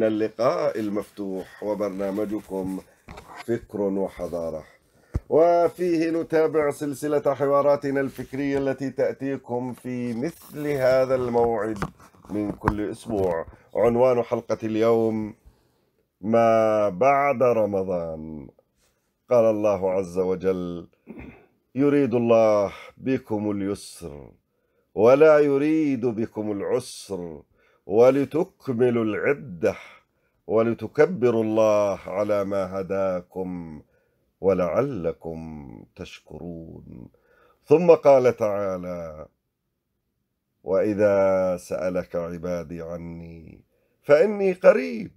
من اللقاء المفتوح وبرنامجكم فكر وحضارة وفيه نتابع سلسلة حواراتنا الفكرية التي تأتيكم في مثل هذا الموعد من كل أسبوع عنوان حلقة اليوم ما بعد رمضان قال الله عز وجل يريد الله بكم اليسر ولا يريد بكم العسر ولتكملوا العدة ولتكبروا الله على ما هداكم ولعلكم تشكرون ثم قال تعالى واذا سالك عبادي عني فاني قريب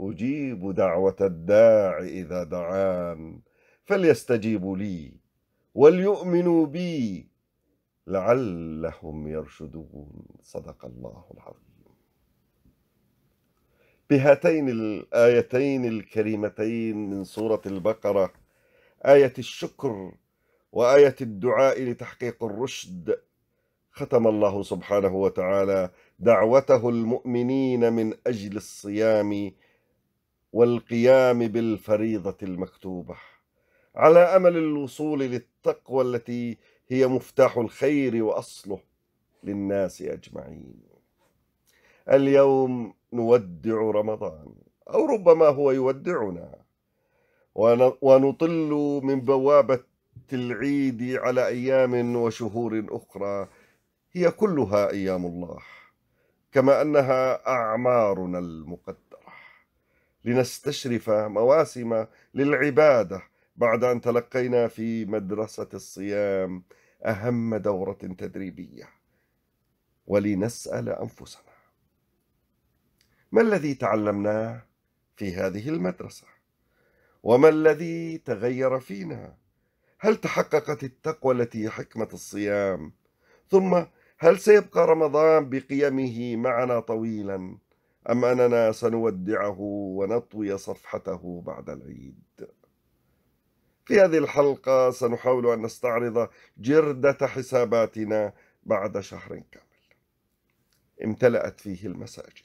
اجيب دعوه الداع اذا دعان فليستجيبوا لي وليؤمنوا بي لعلهم يرشدون صدق الله العظيم بهاتين الايتين الكريمتين من سوره البقره ايه الشكر وايه الدعاء لتحقيق الرشد ختم الله سبحانه وتعالى دعوته المؤمنين من اجل الصيام والقيام بالفريضه المكتوبه على امل الوصول للتقوى التي هي مفتاح الخير واصله للناس اجمعين اليوم نودع رمضان او ربما هو يودعنا ونطل من بوابه العيد على ايام وشهور اخرى هي كلها ايام الله كما انها اعمارنا المقدره لنستشرف مواسم للعباده بعد أن تلقينا في مدرسة الصيام أهم دورة تدريبية ولنسأل أنفسنا ما الذي تعلمناه في هذه المدرسة؟ وما الذي تغير فينا؟ هل تحققت التقوى التي هي حكمة الصيام؟ ثم هل سيبقى رمضان بقيمه معنا طويلا أم أننا سنودعه ونطوي صفحته بعد العيد؟ في هذه الحلقة سنحاول أن نستعرض جردة حساباتنا بعد شهر كامل امتلأت فيه المساجد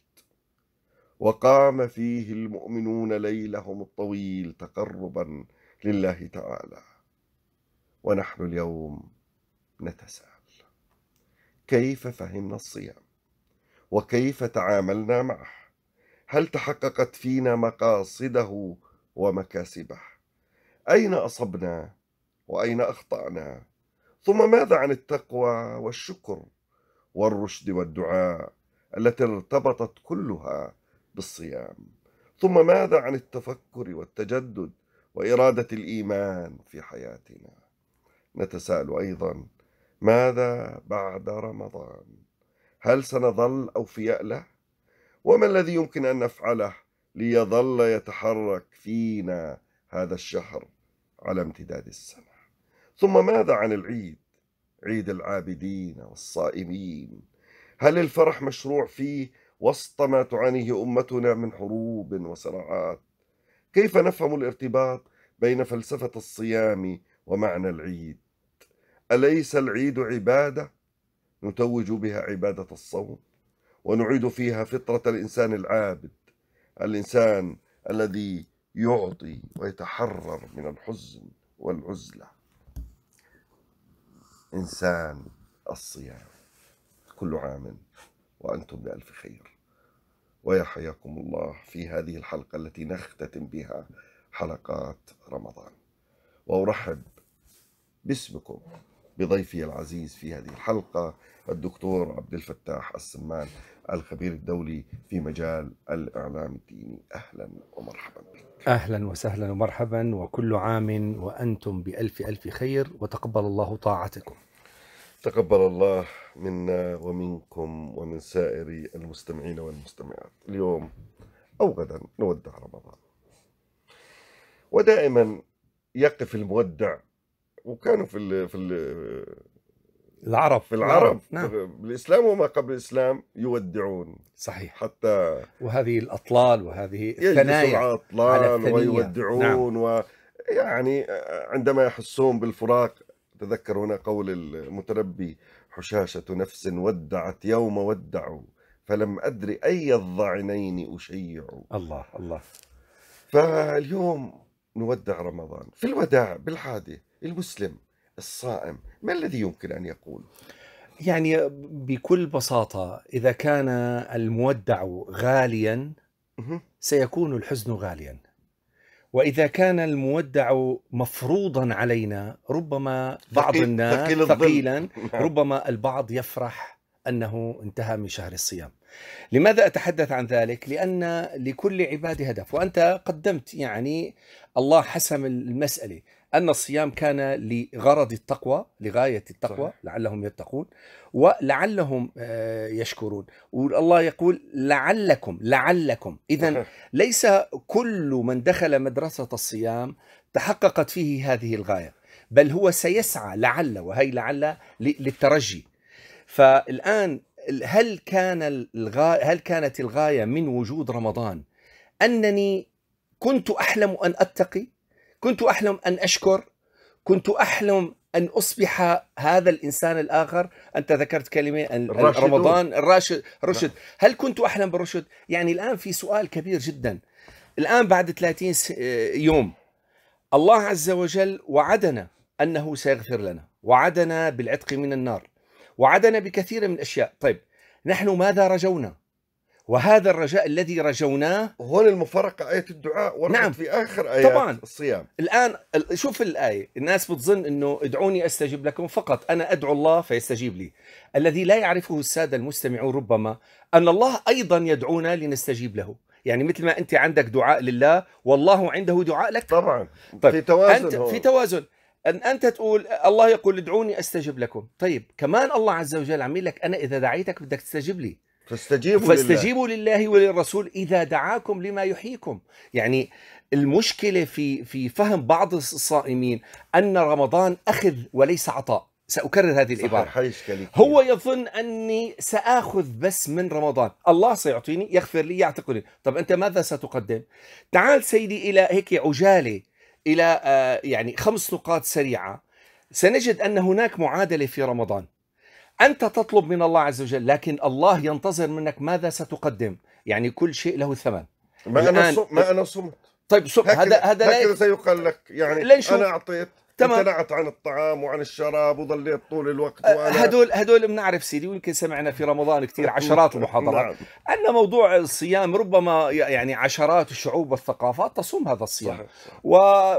وقام فيه المؤمنون ليلهم الطويل تقربا لله تعالى ونحن اليوم نتساءل كيف فهمنا الصيام وكيف تعاملنا معه هل تحققت فينا مقاصده ومكاسبه أين أصبنا وأين أخطأنا ثم ماذا عن التقوى والشكر والرشد والدعاء التي ارتبطت كلها بالصيام ثم ماذا عن التفكر والتجدد وإرادة الإيمان في حياتنا نتساءل أيضا ماذا بعد رمضان هل سنظل أوفياء له وما الذي يمكن أن نفعله ليظل يتحرك فينا هذا الشهر على امتداد السنة ثم ماذا عن العيد عيد العابدين والصائمين هل الفرح مشروع فيه وسط ما تعانيه أمتنا من حروب وصراعات كيف نفهم الارتباط بين فلسفة الصيام ومعنى العيد أليس العيد عبادة نتوج بها عبادة الصوم ونعيد فيها فطرة الإنسان العابد الإنسان الذي يعطي ويتحرر من الحزن والعزلة إنسان الصيام كل عام وأنتم بألف خير ويحياكم الله في هذه الحلقة التي نختتم بها حلقات رمضان وأرحب باسمكم بضيفي العزيز في هذه الحلقة الدكتور عبد الفتاح السمان الخبير الدولي في مجال الإعلام الديني أهلا ومرحبا بك أهلا وسهلا ومرحبا وكل عام وأنتم بألف ألف خير وتقبل الله طاعتكم تقبل الله منا ومنكم ومن سائر المستمعين والمستمعات اليوم أو غدا نودع رمضان ودائما يقف المودع وكانوا في في العرب العرب نعم. نعم. الاسلام وما قبل الاسلام يودعون صحيح حتى وهذه الاطلال وهذه الثنايا على الاطلال ويودعون نعم. ويعني عندما يحسون بالفراق تذكر هنا قول المتنبي حشاشة نفس ودعت يوم ودعوا فلم أدري أي الظعنين أشيع الله الله فاليوم نودع رمضان في الوداع بالحادي المسلم الصائم ما الذي يمكن أن يقول؟ يعني بكل بساطة إذا كان المودع غاليا سيكون الحزن غاليا وإذا كان المودع مفروضا علينا ربما بعض الناس ثقيل ثقيلا نعم. ربما البعض يفرح أنه انتهى من شهر الصيام لماذا أتحدث عن ذلك؟ لأن لكل عباد هدف وأنت قدمت يعني الله حسم المسألة أن الصيام كان لغرض التقوى لغاية التقوى صحيح. لعلهم يتقون ولعلهم آه، يشكرون والله يقول لعلكم لعلكم إذا ليس كل من دخل مدرسة الصيام تحققت فيه هذه الغاية بل هو سيسعى لعل وهي لعل للترجي فالآن هل كان الغاية هل كانت الغاية من وجود رمضان أنني كنت أحلم أن أتقي كنت أحلم أن أشكر كنت أحلم أن أصبح هذا الإنسان الآخر أنت ذكرت كلمة الراشد رمضان الراشد رشد نعم. هل كنت أحلم بالرشد؟ يعني الآن في سؤال كبير جدا الآن بعد 30 يوم الله عز وجل وعدنا أنه سيغفر لنا وعدنا بالعتق من النار وعدنا بكثير من الأشياء طيب نحن ماذا رجونا؟ وهذا الرجاء الذي رجوناه هون المفارقة آية الدعاء وردت نعم. في آخر آيات طبعا. الصيام الآن شوف الآية الناس بتظن أنه ادعوني أستجب لكم فقط أنا أدعو الله فيستجيب لي الذي لا يعرفه السادة المستمعون ربما أن الله أيضا يدعونا لنستجيب له يعني مثل ما أنت عندك دعاء لله والله عنده دعاء لك طبعا طيب. في توازن أنت هو. في توازن أن أنت تقول الله يقول ادعوني أستجب لكم طيب كمان الله عز وجل عم لك أنا إذا دعيتك بدك تستجب لي فاستجيبوا, فاستجيبوا لله. لله وللرسول اذا دعاكم لما يحييكم يعني المشكله في في فهم بعض الصائمين ان رمضان اخذ وليس عطاء ساكرر هذه العباره هو يظن اني ساخذ بس من رمضان الله سيعطيني يغفر لي يعتقني طب انت ماذا ستقدم تعال سيدي الى هيك عجاله الى آه، يعني خمس نقاط سريعه سنجد ان هناك معادله في رمضان أنت تطلب من الله عز وجل لكن الله ينتظر منك ماذا ستقدم يعني كل شيء له ثمن ما أنا, ما أنا صمت طيب هذا هذا لا سيقال لك يعني أنا أعطيت تمام امتنعت عن الطعام وعن الشراب وظليت طول الوقت أه، وأنا هدول هدول بنعرف سيدي ويمكن سمعنا في رمضان كثير عشرات المحاضرات نعم. ان موضوع الصيام ربما يعني عشرات الشعوب والثقافات تصوم هذا الصيام صحيح.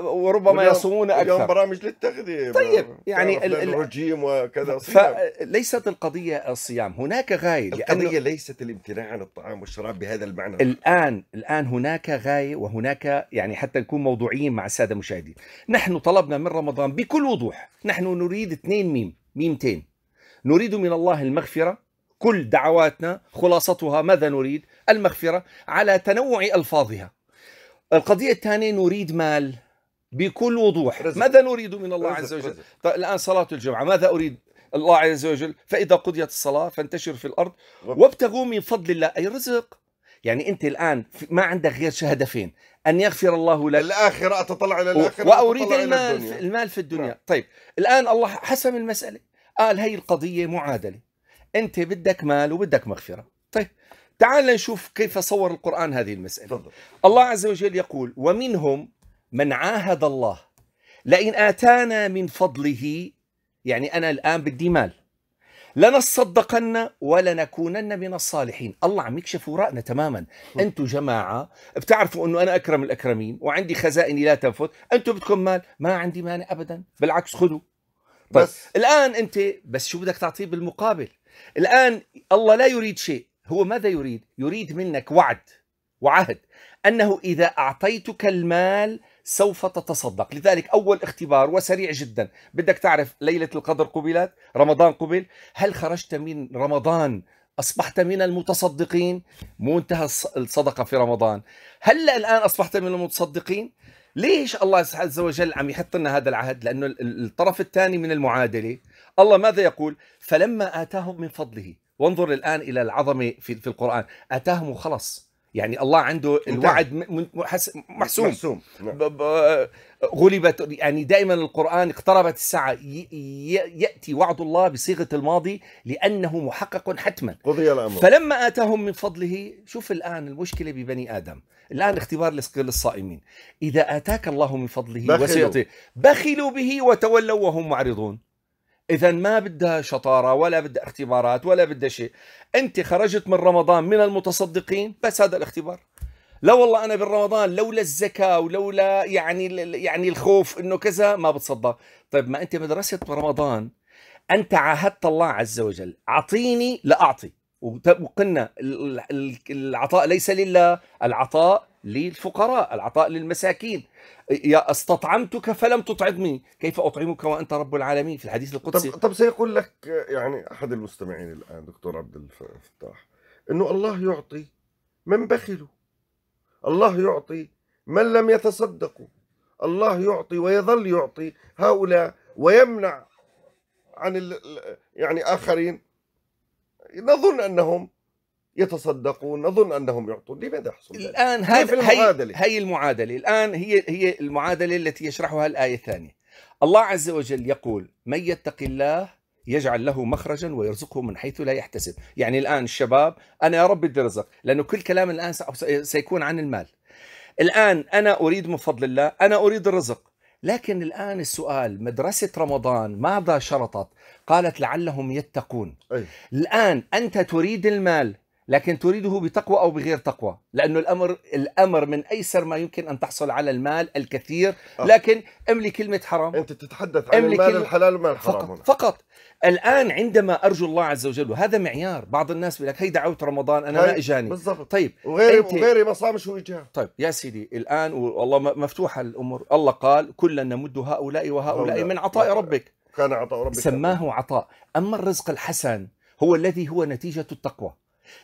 وربما يصومون اكثر اليوم برامج للتغذيه طيب يعني ال... الرجيم وكذا صيام فليست القضيه الصيام هناك غايه القضيه ليست الامتناع عن الطعام والشراب بهذا المعنى الان الان هناك غايه وهناك يعني حتى نكون موضوعيين مع الساده المشاهدين نحن طلبنا من رمضان رمضان بكل وضوح نحن نريد اثنين ميم ميمتين نريد من الله المغفرة كل دعواتنا خلاصتها ماذا نريد المغفرة على تنوع ألفاظها القضية الثانية نريد مال بكل وضوح رزق. ماذا نريد من الله رزق. عز وجل طيب الآن صلاة الجمعة ماذا أريد الله عز وجل فإذا قضيت الصلاة فانتشر في الأرض وابتغوا من فضل الله أي رزق يعني انت الان ما عندك غير شهدفين ان يغفر الله لك الاخره اتطلع الى الاخره واريد المال في المال في الدنيا نعم. طيب الان الله حسم المساله قال هي القضيه معادله انت بدك مال وبدك مغفره طيب تعال نشوف كيف صور القران هذه المساله فضل. الله عز وجل يقول ومنهم من عاهد الله لئن اتانا من فضله يعني انا الان بدي مال لنصدقن ولنكونن من الصالحين الله عم يكشف وراءنا تماما أنتم جماعة بتعرفوا أنه أنا أكرم الأكرمين وعندي خزائني لا تنفذ أنتم بدكم مال ما عندي مانع أبدا بالعكس خذوا طيب. بس الآن أنت بس شو بدك تعطيه بالمقابل الآن الله لا يريد شيء هو ماذا يريد يريد منك وعد وعهد أنه إذا أعطيتك المال سوف تتصدق لذلك أول اختبار وسريع جدا بدك تعرف ليلة القدر قبلت رمضان قبل هل خرجت من رمضان أصبحت من المتصدقين مو انتهى الصدقة في رمضان هل الآن أصبحت من المتصدقين ليش الله عز وجل عم يحط لنا هذا العهد لأنه الطرف الثاني من المعادلة الله ماذا يقول فلما آتاهم من فضله وانظر الآن إلى العظمة في القرآن آتاهم وخلص يعني الله عنده الوعد محسوم محسوم نعم. غلبت يعني دائما القرآن اقتربت الساعة يأتي وعد الله بصيغة الماضي لأنه محقق حتما قضي الأمر فلما آتاهم من فضله شوف الآن المشكلة ببني آدم الآن اختبار للصائمين إذا آتاك الله من فضله وسيعطيه بخلوا به وتولوا وهم معرضون اذا ما بدها شطاره ولا بدها اختبارات ولا بدها شيء انت خرجت من رمضان من المتصدقين بس هذا الاختبار لا والله انا بالرمضان لولا الزكاه ولولا يعني يعني الخوف انه كذا ما بتصدق طيب ما انت مدرسه رمضان انت عاهدت الله عز وجل اعطيني لاعطي وقلنا العطاء ليس لله العطاء للفقراء العطاء للمساكين استطعمتك فلم تطعمني كيف أطعمك وأنت رب العالمين في الحديث القدسي طب, طب سيقول لك يعني أحد المستمعين الآن دكتور عبد الفتاح أنه الله يعطي من بخلوا الله يعطي من لم يتصدقوا الله يعطي ويظل يعطي هؤلاء ويمنع عن يعني آخرين نظن أنهم يتصدقون نظن انهم يعطون لماذا يحصل الان هذه المعادله هي, هي المعادله الان هي هي المعادله التي يشرحها الايه الثانيه الله عز وجل يقول من يتق الله يجعل له مخرجا ويرزقه من حيث لا يحتسب يعني الان الشباب انا يا رب بدي رزق لانه كل كلام الان سيكون عن المال الان انا اريد من فضل الله انا اريد الرزق لكن الآن السؤال مدرسة رمضان ماذا شرطت؟ قالت لعلهم يتقون أي. الآن أنت تريد المال لكن تريده بتقوى أو بغير تقوى لأنه الأمر الأمر من أيسر ما يمكن أن تحصل على المال الكثير آه. لكن أملي كلمة حرام أنت تتحدث عن المال كلمة... الحلال والمال الحرام فقط, فقط الآن عندما أرجو الله عز وجل وهذا معيار بعض الناس بيقول لك هي دعوة رمضان أنا ما إجاني بالضبط طيب وغيري أنت... وغيري ما صام شو إجاه طيب يا سيدي الآن والله مفتوحة الأمور الله قال كلا نمد هؤلاء وهؤلاء من عطاء ربك كان عطاء ربك سماه عطاء أما الرزق الحسن هو الذي هو نتيجة التقوى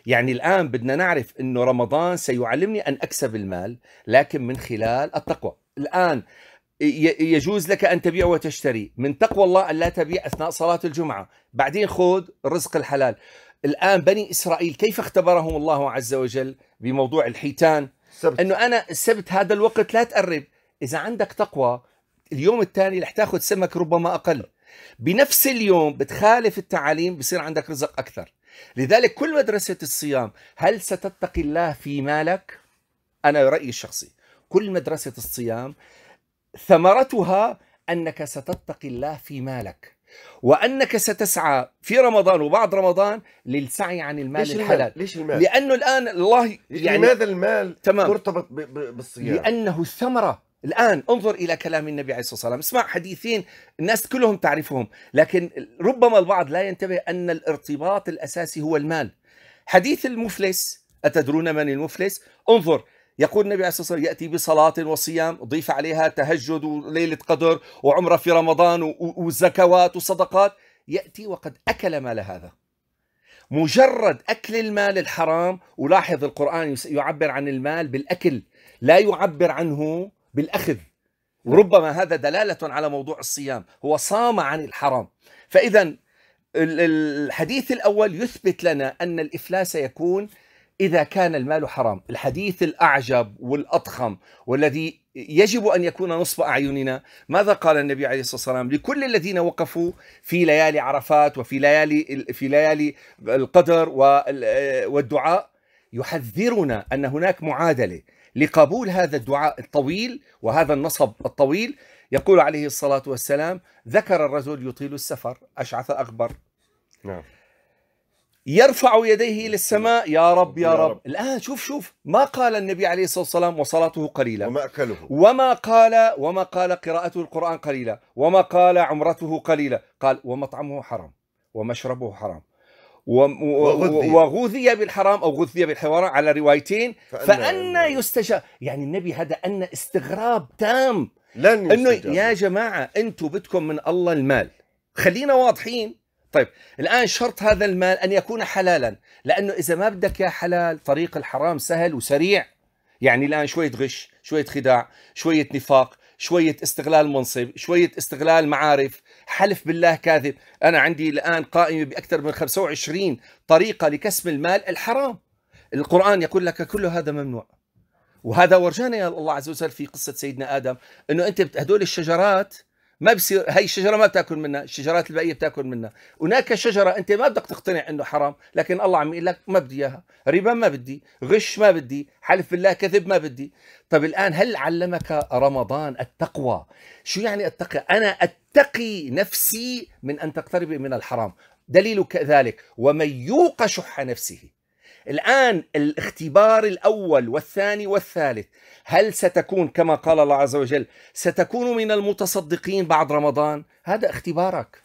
يعني الآن بدنا نعرف أنه رمضان سيعلمني أن أكسب المال لكن من خلال التقوى الآن يجوز لك أن تبيع وتشتري من تقوى الله أن لا تبيع أثناء صلاة الجمعة بعدين خذ رزق الحلال الآن بني إسرائيل كيف اختبرهم الله عز وجل بموضوع الحيتان سبت. أنه أنا السبت هذا الوقت لا تقرب إذا عندك تقوى اليوم الثاني رح تاخذ سمك ربما أقل بنفس اليوم بتخالف التعاليم بصير عندك رزق أكثر لذلك كل مدرسة الصيام هل ستتقي الله في مالك؟ أنا رأيي الشخصي كل مدرسة الصيام ثمرتها أنك ستتقي الله في مالك وأنك ستسعى في رمضان وبعد رمضان للسعي عن المال ليش الحلال المال؟ ليش المال؟ لأنه الآن الله يعني لماذا المال تمام. ترتبط بالصيام؟ لأنه الثمرة الآن انظر إلى كلام النبي عليه الصلاة والسلام اسمع حديثين الناس كلهم تعرفهم لكن ربما البعض لا ينتبه أن الارتباط الأساسي هو المال حديث المفلس أتدرون من المفلس؟ انظر يقول النبي عليه الصلاة والسلام يأتي بصلاة وصيام ضيف عليها تهجد وليلة قدر وعمرة في رمضان وزكوات وصدقات يأتي وقد أكل مال هذا مجرد أكل المال الحرام ولاحظ القرآن يعبر عن المال بالأكل لا يعبر عنه بالأخذ نعم. وربما هذا دلالة على موضوع الصيام هو صام عن الحرام فإذا الحديث الأول يثبت لنا أن الإفلاس يكون إذا كان المال حرام الحديث الأعجب والأضخم والذي يجب أن يكون نصب أعيننا ماذا قال النبي عليه الصلاة والسلام لكل الذين وقفوا في ليالي عرفات وفي ليالي, في ليالي القدر والدعاء يحذرنا أن هناك معادلة لقبول هذا الدعاء الطويل وهذا النصب الطويل يقول عليه الصلاة والسلام ذكر الرجل يطيل السفر أشعث أغبر نعم يرفع يديه إلى السماء يا رب يا, رب. رب الآن شوف شوف ما قال النبي عليه الصلاة والسلام وصلاته قليلة ومأكله وما قال وما قال قراءته القرآن قليلة وما قال عمرته قليلة قال ومطعمه حرام ومشربه حرام وغذي, وغذي بالحرام او غذي بالحوار على روايتين فأن يستجاب يعني النبي هذا أن استغراب تام لن يستجاب انه يا جماعه انتم بدكم من الله المال خلينا واضحين طيب الان شرط هذا المال ان يكون حلالا لانه اذا ما بدك يا حلال طريق الحرام سهل وسريع يعني الان شويه غش شويه خداع شويه نفاق شويه استغلال منصب شويه استغلال معارف حلف بالله كاذب أنا عندي الآن قائمة بأكثر من 25 طريقة لكسب المال الحرام القرآن يقول لك كل هذا ممنوع وهذا ورجانا يا الله عز وجل في قصة سيدنا آدم أنه أنت هدول الشجرات ما بصير هي الشجره ما بتاكل منها الشجرات الباقيه بتاكل منها هناك شجره انت ما بدك تقتنع انه حرام لكن الله عم يقول لك ما بدي اياها ربا ما بدي غش ما بدي حلف بالله كذب ما بدي طب الان هل علمك رمضان التقوى شو يعني اتقي انا اتقي نفسي من ان تقتربي من الحرام دليل كذلك ومن يوق شح نفسه الآن الاختبار الأول والثاني والثالث هل ستكون كما قال الله عز وجل ستكون من المتصدقين بعد رمضان هذا اختبارك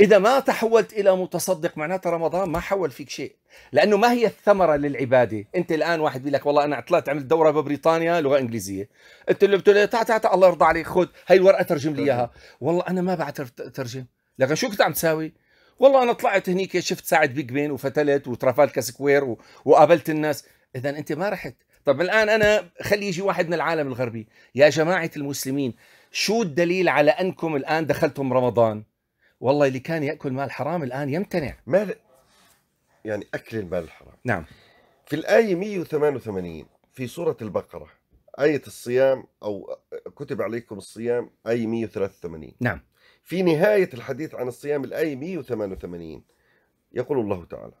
إذا ما تحولت إلى متصدق معناتها رمضان ما حول فيك شيء لأنه ما هي الثمرة للعبادة أنت الآن واحد بيقول لك والله أنا طلعت عملت دورة ببريطانيا لغة إنجليزية أنت اللي بتقول تعال تعال الله يرضى عليك خذ هي الورقة ترجم لي إياها طيب. والله أنا ما بعرف ترجم لكن شو كنت عم تساوي والله انا طلعت هنيك شفت ساعه بيج بين وفتلت وترافالكا سكوير وقابلت الناس اذا انت ما رحت طب الان انا خلي يجي واحد من العالم الغربي يا جماعه المسلمين شو الدليل على انكم الان دخلتم رمضان والله اللي كان ياكل مال حرام الان يمتنع مال يعني اكل المال الحرام نعم في الايه 188 في سوره البقره ايه الصيام او كتب عليكم الصيام اي 183 نعم في نهاية الحديث عن الصيام الآية 188 يقول الله تعالى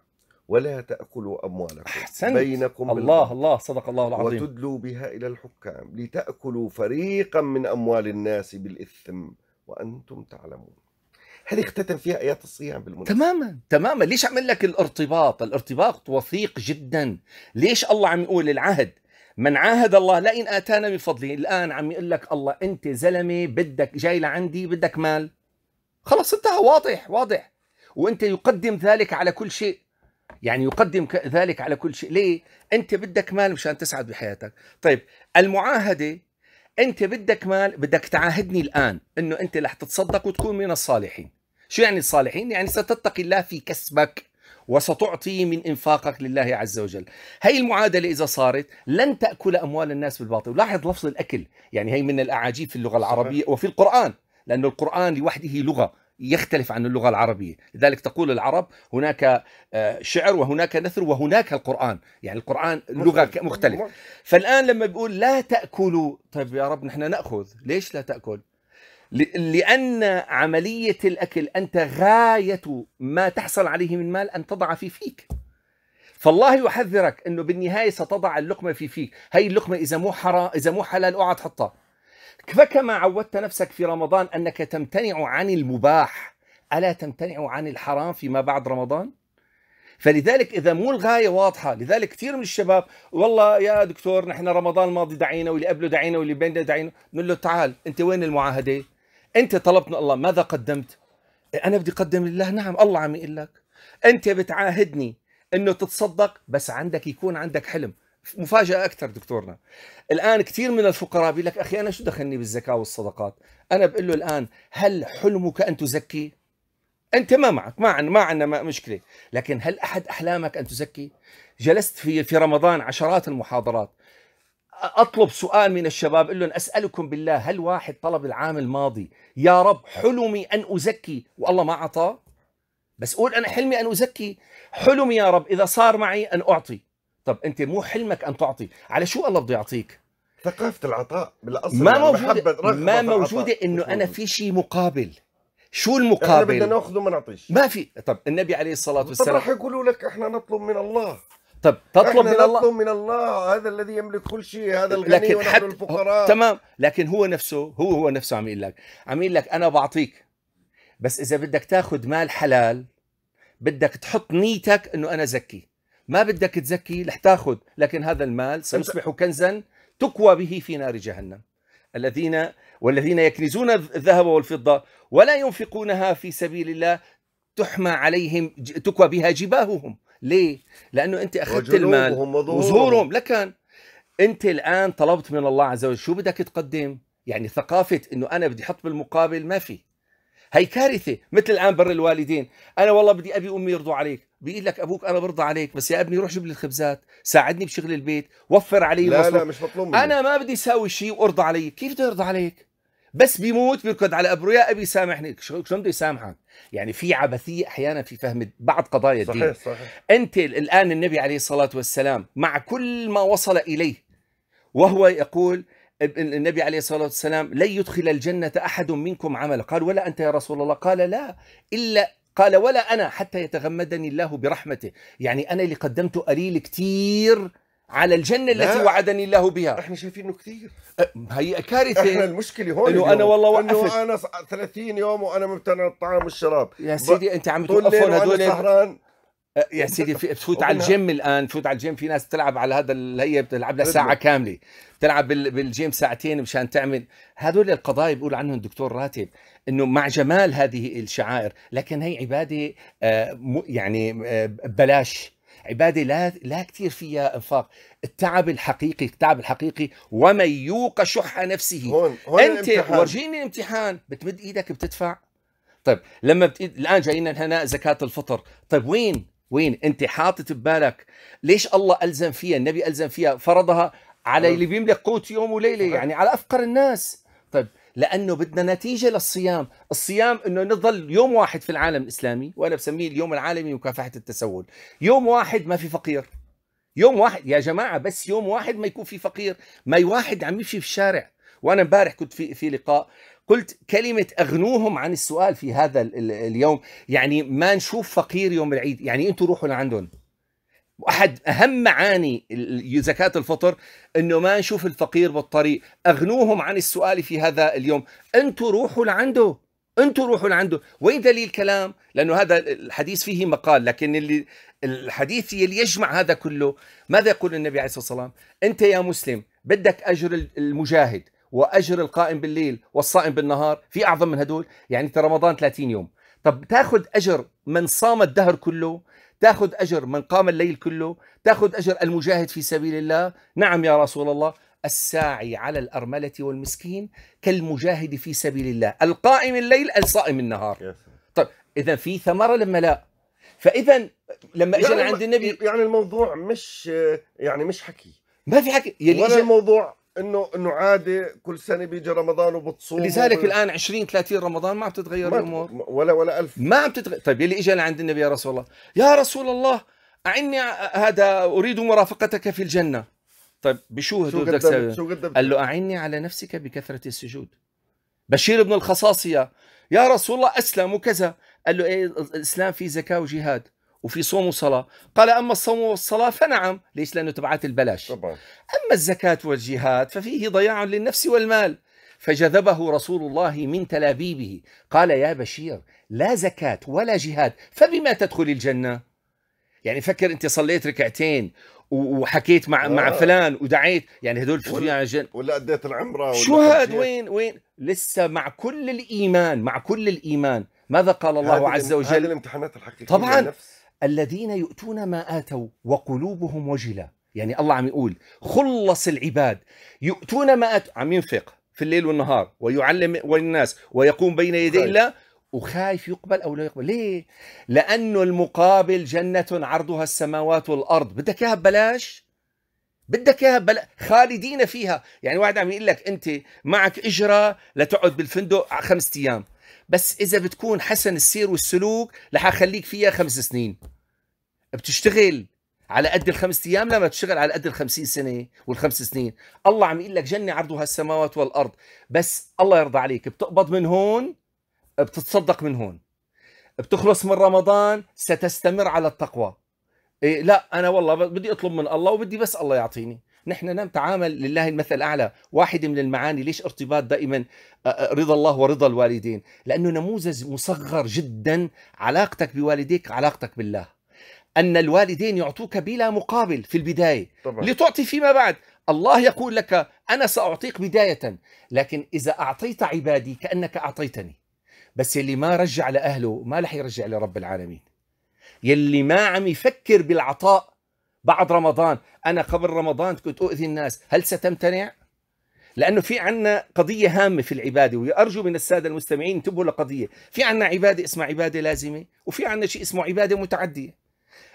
ولا تأكلوا أموالكم أحسنت. بينكم الله الله صدق الله العظيم وتدلوا بها إلى الحكام لتأكلوا فريقا من أموال الناس بالإثم وأنتم تعلمون هل اختتم فيها ايات الصيام بالمناسبه تماما تماما ليش عمل لك الارتباط الارتباط وثيق جدا ليش الله عم يقول العهد من عاهد الله لئن اتانا من فضله الان عم يقول لك الله انت زلمه بدك جاي لعندي بدك مال خلص انتهى واضح واضح وانت يقدم ذلك على كل شيء يعني يقدم ذلك على كل شيء ليه انت بدك مال مشان تسعد بحياتك طيب المعاهده انت بدك مال بدك تعاهدني الان انه انت رح تتصدق وتكون من الصالحين شو يعني الصالحين يعني ستتقي الله في كسبك وستعطي من إنفاقك لله عز وجل هي المعادلة إذا صارت لن تأكل أموال الناس بالباطل ولاحظ لفظ الأكل يعني هي من الأعاجيب في اللغة العربية وفي القرآن لأن القرآن لوحده لغة يختلف عن اللغة العربية لذلك تقول العرب هناك آه، شعر وهناك نثر وهناك القرآن يعني القرآن لغة مختلفة فالآن لما بيقول لا تأكلوا طيب يا رب نحن نأخذ ليش لا تأكل لأن عملية الأكل أنت غاية ما تحصل عليه من مال أن تضع في فيك فالله يحذرك أنه بالنهاية ستضع اللقمة في فيك هاي اللقمة إذا مو حرام إذا مو حلال أوعى تحطها فكما عودت نفسك في رمضان أنك تمتنع عن المباح ألا تمتنع عن الحرام فيما بعد رمضان؟ فلذلك اذا مو الغايه واضحه لذلك كثير من الشباب والله يا دكتور نحن رمضان الماضي دعينا واللي قبله دعينا واللي بيننا دعينا بنقول له تعال انت وين المعاهده انت طلبت من الله ماذا قدمت إيه، انا بدي اقدم لله نعم الله عم يقول لك انت بتعاهدني انه تتصدق بس عندك يكون عندك حلم مفاجأة أكثر دكتورنا الآن كثير من الفقراء بيقول لك أخي أنا شو دخلني بالزكاة والصدقات أنا بقول له الآن هل حلمك أن تزكي أنت ما معك ما عندنا ما عندنا مشكلة لكن هل أحد أحلامك أن تزكي جلست في في رمضان عشرات المحاضرات اطلب سؤال من الشباب اقول لهم اسالكم بالله هل واحد طلب العام الماضي يا رب حلمي ان ازكي والله ما اعطاه بس قول انا حلمي ان ازكي حلمي يا رب اذا صار معي ان اعطي طب انت مو حلمك ان تعطي على شو الله بده يعطيك ثقافه العطاء بالاصل ما يعني موجوده ما موجوده انه انا في شيء مقابل شو المقابل؟ احنا بدنا ناخذه ما نعطيش ما في طب النبي عليه الصلاه والسلام طب راح يقولوا لك احنا نطلب من الله طب تطلب من الله من الله هذا الذي يملك كل شيء هذا الغني لكن ونحن حتى الفقراء تمام لكن هو نفسه هو هو نفسه عم يقول لك عم يقول لك انا بعطيك بس اذا بدك تاخذ مال حلال بدك تحط نيتك انه انا زكي ما بدك تزكي رح تاخذ لكن هذا المال سيصبح كنزا تكوى به في نار جهنم الذين والذين يكنزون الذهب والفضة ولا ينفقونها في سبيل الله تحمى عليهم تكوى بها جباههم ليه؟ لانه انت اخذت المال وزورهم لكن انت الان طلبت من الله عز وجل شو بدك تقدم؟ يعني ثقافه انه انا بدي احط بالمقابل ما في هي كارثه مثل الان بر الوالدين انا والله بدي ابي وامي يرضوا عليك بيقول لك ابوك انا برضى عليك بس يا ابني روح جيب لي الخبزات ساعدني بشغل البيت وفر علي لا لا مش مطلوب منك. انا ما بدي اساوي شيء وارضى علي كيف بده يرضى عليك بس بيموت بيركض على قبره يا ابي سامحني شلون بده يسامحك يعني في عبثيه احيانا في فهم بعض قضايا الدين صحيح صحيح انت الان النبي عليه الصلاه والسلام مع كل ما وصل اليه وهو يقول النبي عليه الصلاة والسلام لن يدخل الجنة أحد منكم عمل قال ولا أنت يا رسول الله قال لا إلا قال ولا أنا حتى يتغمدني الله برحمته يعني أنا اللي قدمت قليل كتير على الجنة التي وعدني الله بها احنا شايفينه كثير أه، هي كارثة احنا المشكلة هون انه انا والله وقفت انه انا 30 يوم وانا ممتنع الطعام والشراب يا سيدي ب... انت عم توقفهم هدول سهران يا سيدي بتفوت على الجيم الان بتفوت على الجيم في ناس بتلعب على هذا هي بتلعب لها ساعه كامله بتلعب بالجيم ساعتين مشان تعمل هذول القضايا بيقول عنهم الدكتور راتب انه مع جمال هذه الشعائر لكن هي عباده أه، يعني أه، ببلاش عباده لا لا كثير فيها انفاق التعب الحقيقي التعب الحقيقي ومن يوق شح نفسه هون, هون انت الامتحان. ورجيني الامتحان بتمد ايدك بتدفع طيب لما بتقيد... الان جايين هنا زكاه الفطر طيب وين وين انت حاطط ببالك ليش الله الزم فيها النبي الزم فيها فرضها على آه. اللي بيملك قوت يوم وليله يعني على افقر الناس طيب لانه بدنا نتيجه للصيام، الصيام انه نضل يوم واحد في العالم الاسلامي وانا بسميه اليوم العالمي مكافحه التسول، يوم واحد ما في فقير. يوم واحد يا جماعه بس يوم واحد ما يكون في فقير، ما واحد عم يمشي في الشارع، وانا امبارح كنت في في لقاء قلت كلمة أغنوهم عن السؤال في هذا اليوم يعني ما نشوف فقير يوم العيد يعني أنتوا روحوا لعندهم واحد اهم معاني زكاه الفطر انه ما نشوف الفقير بالطريق اغنوهم عن السؤال في هذا اليوم انتوا روحوا لعنده انتوا روحوا لعنده وين دليل الكلام لانه هذا الحديث فيه مقال لكن اللي الحديث اللي يجمع هذا كله ماذا يقول النبي عليه الصلاه والسلام انت يا مسلم بدك اجر المجاهد واجر القائم بالليل والصائم بالنهار في اعظم من هدول يعني انت رمضان 30 يوم طب تاخذ اجر من صام الدهر كله تاخذ اجر من قام الليل كله تاخذ اجر المجاهد في سبيل الله نعم يا رسول الله الساعي على الارمله والمسكين كالمجاهد في سبيل الله القائم الليل الصائم النهار طيب اذا في ثمره لما لا فاذا لما اجى يعني عند النبي يعني الموضوع مش يعني مش حكي ما في حكي يلي يعني ولا الموضوع انه انه عادي كل سنه بيجي رمضان وبتصوم لذلك وب... الان 20 30 رمضان ما عم تتغير ما... الامور ولا ولا ألف ما عم تتغير طيب يلي اجى لعند النبي يا رسول الله يا رسول الله اعني هذا اريد مرافقتك في الجنه طيب بشو شو بدك شو قال له اعني على نفسك بكثره السجود بشير بن الخصاصيه يا رسول الله اسلم وكذا قال له ايه الاسلام فيه زكاه وجهاد وفي صوم وصلاة قال أما الصوم والصلاة فنعم ليش لأنه تبعات البلاش طبعا. أما الزكاة والجهاد ففيه ضياع للنفس والمال فجذبه رسول الله من تلابيبه قال يا بشير لا زكاة ولا جهاد فبما تدخل الجنة يعني فكر أنت صليت ركعتين وحكيت مع آه. مع فلان ودعيت يعني هدول تدخلون على الجنة ولا أديت العمرة ولا شو هاد وين وين لسه مع كل الإيمان مع كل الإيمان ماذا قال الله عز وجل هذه الامتحانات الحقيقية طبعا الذين يؤتون ما آتوا وقلوبهم وجلة يعني الله عم يقول خلص العباد يؤتون ما آتوا عم ينفق في الليل والنهار ويعلم والناس ويقوم بين يدي الله وخايف يقبل أو لا يقبل ليه؟ لأنه المقابل جنة عرضها السماوات والأرض بدك إياها ببلاش؟ بدك اياها بل... خالدين فيها يعني واحد عم يقول لك انت معك اجره لتقعد بالفندق خمسة ايام بس اذا بتكون حسن السير والسلوك رح اخليك فيها خمس سنين بتشتغل على قد الخمس ايام لما تشتغل على قد الخمسين سنه والخمس سنين الله عم يقول لك جنه عرضها السماوات والارض بس الله يرضى عليك بتقبض من هون بتتصدق من هون بتخلص من رمضان ستستمر على التقوى إيه لا انا والله بدي اطلب من الله وبدي بس الله يعطيني نحن نتعامل لله المثل الاعلى واحد من المعاني ليش ارتباط دائما رضا الله ورضا الوالدين لانه نموذج مصغر جدا علاقتك بوالديك علاقتك بالله أن الوالدين يعطوك بلا مقابل في البداية طبعا. لتعطي فيما بعد الله يقول لك أنا سأعطيك بداية لكن إذا أعطيت عبادي كأنك أعطيتني بس يلي ما رجع لأهله ما رح يرجع لرب العالمين يلي ما عم يفكر بالعطاء بعد رمضان أنا قبل رمضان كنت أؤذي الناس هل ستمتنع؟ لأنه في عنا قضية هامة في العبادة وأرجو من السادة المستمعين انتبهوا لقضية في عنا عبادة اسمها عبادة لازمة وفي عنا شيء اسمه عبادة متعدية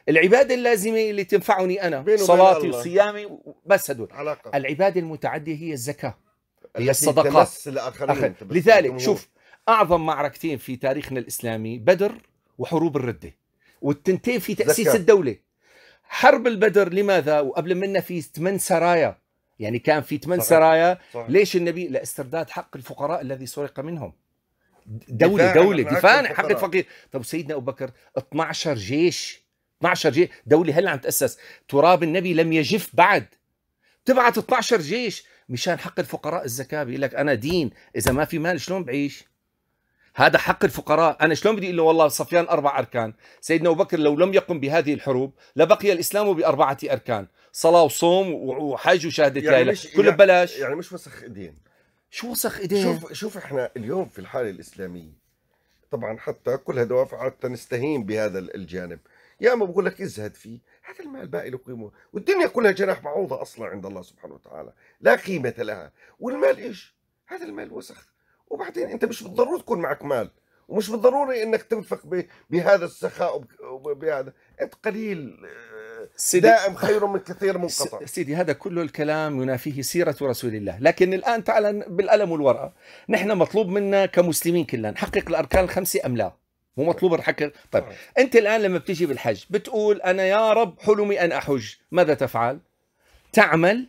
العباده اللازمه اللي تنفعني انا صلاتي وصيامي بس هدول علاقة. العباده المتعديه هي الزكاه هي الصدقات الآخرين. لذلك شوف اعظم معركتين في تاريخنا الاسلامي بدر وحروب الرده والتنتين في تاسيس زكاة. الدوله حرب البدر لماذا وقبل منا في ثمان سرايا يعني كان في ثمان سرايا صحيح. ليش النبي لاسترداد حق الفقراء الذي سرق منهم دولة دولة دفاع عن حق الفقير طب سيدنا أبو بكر 12 جيش 12 جيش دولة هلا عم تأسس تراب النبي لم يجف بعد تبعت 12 جيش مشان حق الفقراء الزكاة بيقول لك أنا دين إذا ما في مال شلون بعيش هذا حق الفقراء أنا شلون بدي أقول له والله صفيان أربع أركان سيدنا أبو بكر لو لم يقم بهذه الحروب لبقي الإسلام بأربعة أركان صلاة وصوم وحج وشهادة يعني لا كل كله يعني- ببلاش يعني مش وسخ إيدين شو وسخ إيدين شوف شوف إحنا اليوم في الحالة الإسلامية طبعا حتى كلها دوافع حتى نستهين بهذا الجانب يا اما بقول لك ازهد فيه هذا المال باقي له قيمه والدنيا كلها جناح بعوضه اصلا عند الله سبحانه وتعالى لا قيمه لها والمال ايش هذا المال وسخ وبعدين انت مش بالضروره تكون معك مال ومش بالضروري انك تنفق بهذا السخاء وبهذا انت قليل آه، دائم خير من كثير منقطع سيدي هذا كل الكلام ينافيه سيرة رسول الله لكن الآن تعال بالألم والورقة نحن مطلوب منا كمسلمين كلنا نحقق الأركان الخمسة أم لا هو مطلوب الحكر طيب انت الان لما بتجي بالحج بتقول انا يا رب حلمي ان احج ماذا تفعل تعمل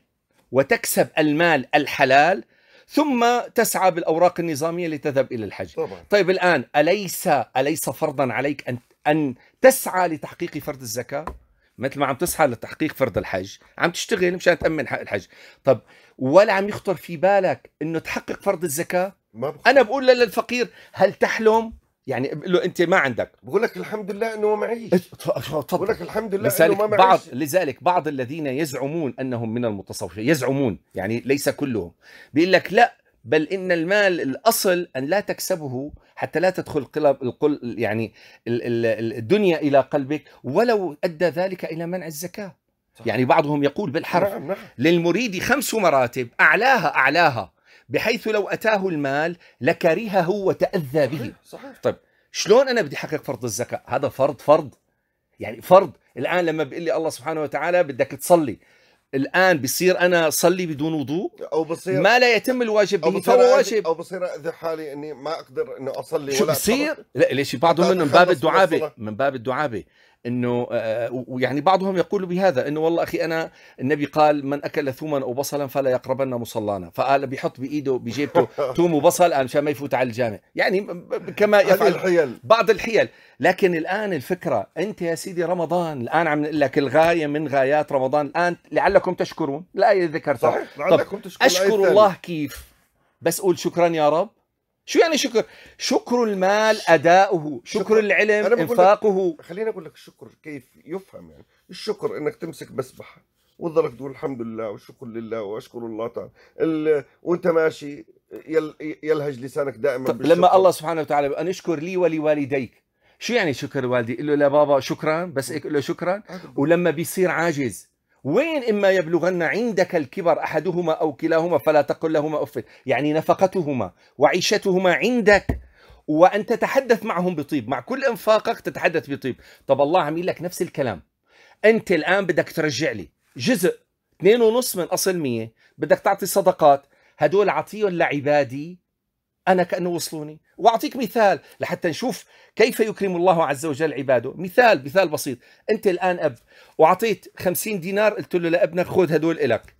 وتكسب المال الحلال ثم تسعى بالاوراق النظاميه لتذهب الى الحج طبعا. طيب الان اليس اليس فرضا عليك ان ان تسعى لتحقيق فرض الزكاه مثل ما عم تسعى لتحقيق فرض الحج عم تشتغل مشان تامن حق الحج طب ولا عم يخطر في بالك انه تحقق فرض الزكاه ما بخطر. انا بقول للفقير هل تحلم يعني بقول له انت ما عندك بقول لك الحمد لله انه ما معيش بقول لك الحمد لله انه ما معيش بعض لذلك بعض الذين يزعمون انهم من المتصوفين يزعمون يعني ليس كلهم بيقول لك لا بل ان المال الاصل ان لا تكسبه حتى لا تدخل قلب القل يعني الدنيا الى قلبك ولو ادى ذلك الى منع الزكاه صح. يعني بعضهم يقول بالحرف نعم نعم. للمريد خمس مراتب اعلاها اعلاها بحيث لو أتاه المال لكرهه وتأذى به صحيح, صحيح. طيب شلون أنا بدي أحقق فرض الزكاة هذا فرض فرض يعني فرض الآن لما بيقول لي الله سبحانه وتعالى بدك تصلي الان بصير انا صلي بدون وضوء او بصير ما لا يتم الواجب به فهو واجب او بصير اذي حالي اني ما اقدر انه اصلي شو ولا بصير؟ لا ليش بعضهم منهم من باب الدعابه من باب الدعابه انه آه، آه، ويعني بعضهم يقول بهذا انه والله اخي انا النبي قال من اكل ثوما او بصلا فلا يقربن مصلانا فقال بيحط بايده بجيبته ثوم وبصل عشان ما يفوت على الجامع يعني كما يفعل الحيل. بعض الحيل لكن الان الفكره انت يا سيدي رمضان الان عم نقول لك الغايه من غايات رمضان الان لعلكم تشكرون الايه ذكرتها صحيح لعلكم تشكرون اشكر الله كيف بس قول شكرا يا رب شو يعني شكر؟ شكر المال اداؤه، شكر, شكر العلم انفاقه خليني اقول لك الشكر كيف يفهم يعني، الشكر انك تمسك مسبحه وتضلك تقول الحمد لله والشكر لله واشكر الله تعالى، وانت ماشي يل... يلهج لسانك دائما طب لما الله سبحانه وتعالى ان اشكر لي ولوالديك، شو يعني شكر والدي؟ قل له لا بابا شكرا بس اقول نعم. له شكرا ولما بيصير عاجز وين إما يبلغن عندك الكبر أحدهما أو كلاهما فلا تقل لهما أف يعني نفقتهما وعيشتهما عندك وأن تتحدث معهم بطيب مع كل إنفاقك تتحدث بطيب طب الله عم يقول لك نفس الكلام أنت الآن بدك ترجع لي جزء 2.5 من أصل 100 بدك تعطي صدقات هدول عطيهم لعبادي أنا كأنه وصلوني وأعطيك مثال لحتى نشوف كيف يكرم الله عز وجل عباده مثال مثال بسيط أنت الآن أب وأعطيت خمسين دينار قلت له لابنك خذ هدول إلك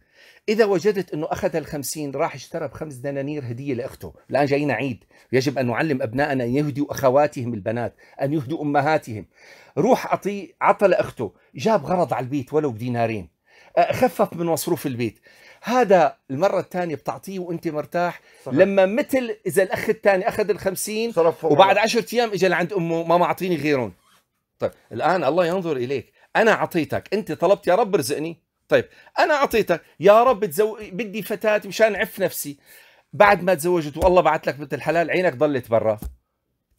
إذا وجدت أنه أخذ الخمسين راح اشترى بخمس دنانير هدية لأخته الآن جايين عيد يجب أن نعلم أبنائنا أن يهدوا أخواتهم البنات أن يهدوا أمهاتهم روح أعطي عطى لأخته جاب غرض على البيت ولو بدينارين خفف من مصروف البيت هذا المرة الثانية بتعطيه وانت مرتاح صحيح. لما مثل اذا الاخ الثاني اخذ الخمسين وبعد عشرة ايام اجى لعند امه ماما اعطيني غيرهم طيب الان الله ينظر اليك انا اعطيتك انت طلبت يا رب ارزقني طيب انا اعطيتك يا رب تزو... بدي فتاة مشان عف نفسي بعد ما تزوجت والله بعت لك بنت الحلال عينك ضلت برا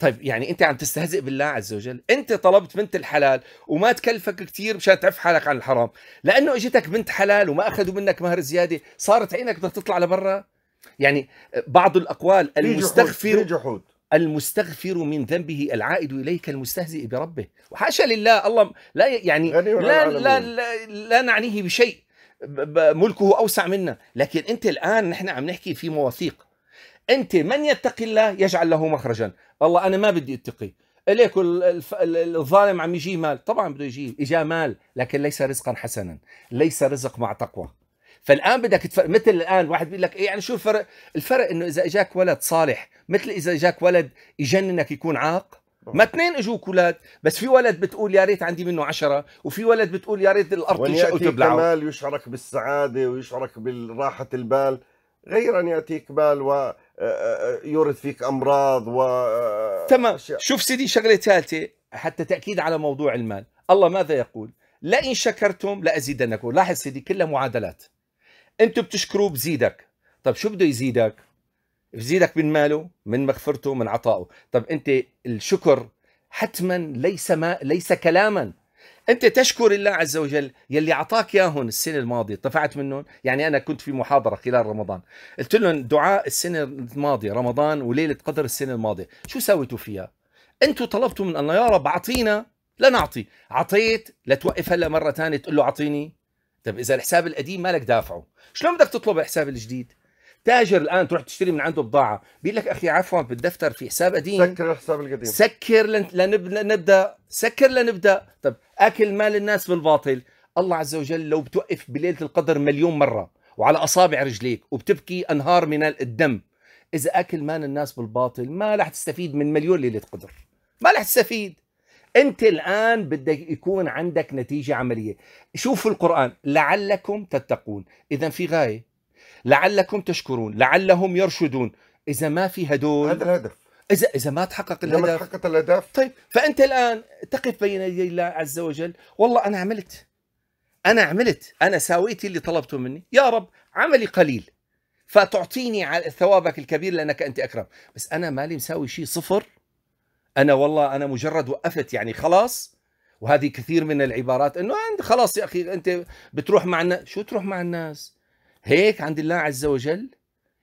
طيب يعني انت عم تستهزئ بالله عز وجل انت طلبت بنت الحلال وما تكلفك كثير مشان تعف حالك عن الحرام لانه اجتك بنت حلال وما اخذوا منك مهر زياده صارت عينك بدها تطلع لبرا يعني بعض الاقوال المستغفر جحود المستغفر من ذنبه العائد اليك المستهزئ بربه وحاشا لله الله لا يعني لا, لا, لا, لا نعنيه بشيء ملكه اوسع منا لكن انت الان نحن عم نحكي في مواثيق انت من يتقي الله يجعل له مخرجا والله انا ما بدي اتقي اليك الظالم عم يجيه مال طبعا بده يجيه اجا مال لكن ليس رزقا حسنا ليس رزق مع تقوى فالان بدك تفرق مثل الان واحد بيقول لك إيه يعني شو الفرق الفرق انه اذا اجاك ولد صالح مثل اذا اجاك ولد يجننك يكون عاق ما اثنين اجوك اولاد بس في ولد بتقول يا ريت عندي منه عشرة وفي ولد بتقول يا ريت الارض تنشق وتبلع ومال يشعرك بالسعاده ويشعرك بالراحه البال غير ان ياتيك بال ويورث آه، آه، آه، فيك امراض و تمام شوف سيدي شغله ثالثه حتى تاكيد على موضوع المال الله ماذا يقول لئن شكرتم لازيدنكم لاحظ سيدي كلها معادلات انتم بتشكروا بزيدك طب شو بده يزيدك بزيدك من ماله من مغفرته من عطائه طب انت الشكر حتما ليس ما ليس كلاما انت تشكر الله عز وجل يلي اعطاك اياهم السنه الماضيه طفعت منهم يعني انا كنت في محاضره خلال رمضان قلت لهم دعاء السنه الماضيه رمضان وليله قدر السنه الماضيه شو سويتوا فيها انتم طلبتوا من الله يا رب اعطينا لنعطي عطيت لتوقف هلا مره ثانيه تقول له اعطيني طب اذا الحساب القديم مالك دافعه شلون بدك تطلب الحساب الجديد تاجر الان تروح تشتري من عنده بضاعه بيقول لك اخي عفوا بالدفتر في حساب قديم سكر الحساب القديم سكر لنبدا سكر لنبدا طب اكل مال الناس بالباطل الله عز وجل لو بتوقف بليله القدر مليون مره وعلى اصابع رجليك وبتبكي انهار من الدم اذا اكل مال الناس بالباطل ما رح تستفيد من مليون ليله قدر ما رح تستفيد انت الان بدك يكون عندك نتيجه عمليه شوفوا القران لعلكم تتقون اذا في غايه لعلكم تشكرون لعلهم يرشدون اذا ما في هدول هذا الهدف اذا اذا ما تحقق الهدف ما تحقق الهدف طيب فانت الان تقف بين يدي الله عز وجل والله انا عملت انا عملت انا ساويت اللي طلبته مني يا رب عملي قليل فتعطيني على ثوابك الكبير لانك انت اكرم بس انا مالي مساوي شيء صفر انا والله انا مجرد وقفت يعني خلاص وهذه كثير من العبارات انه خلاص يا اخي انت بتروح مع الناس شو تروح مع الناس هيك عند الله عز وجل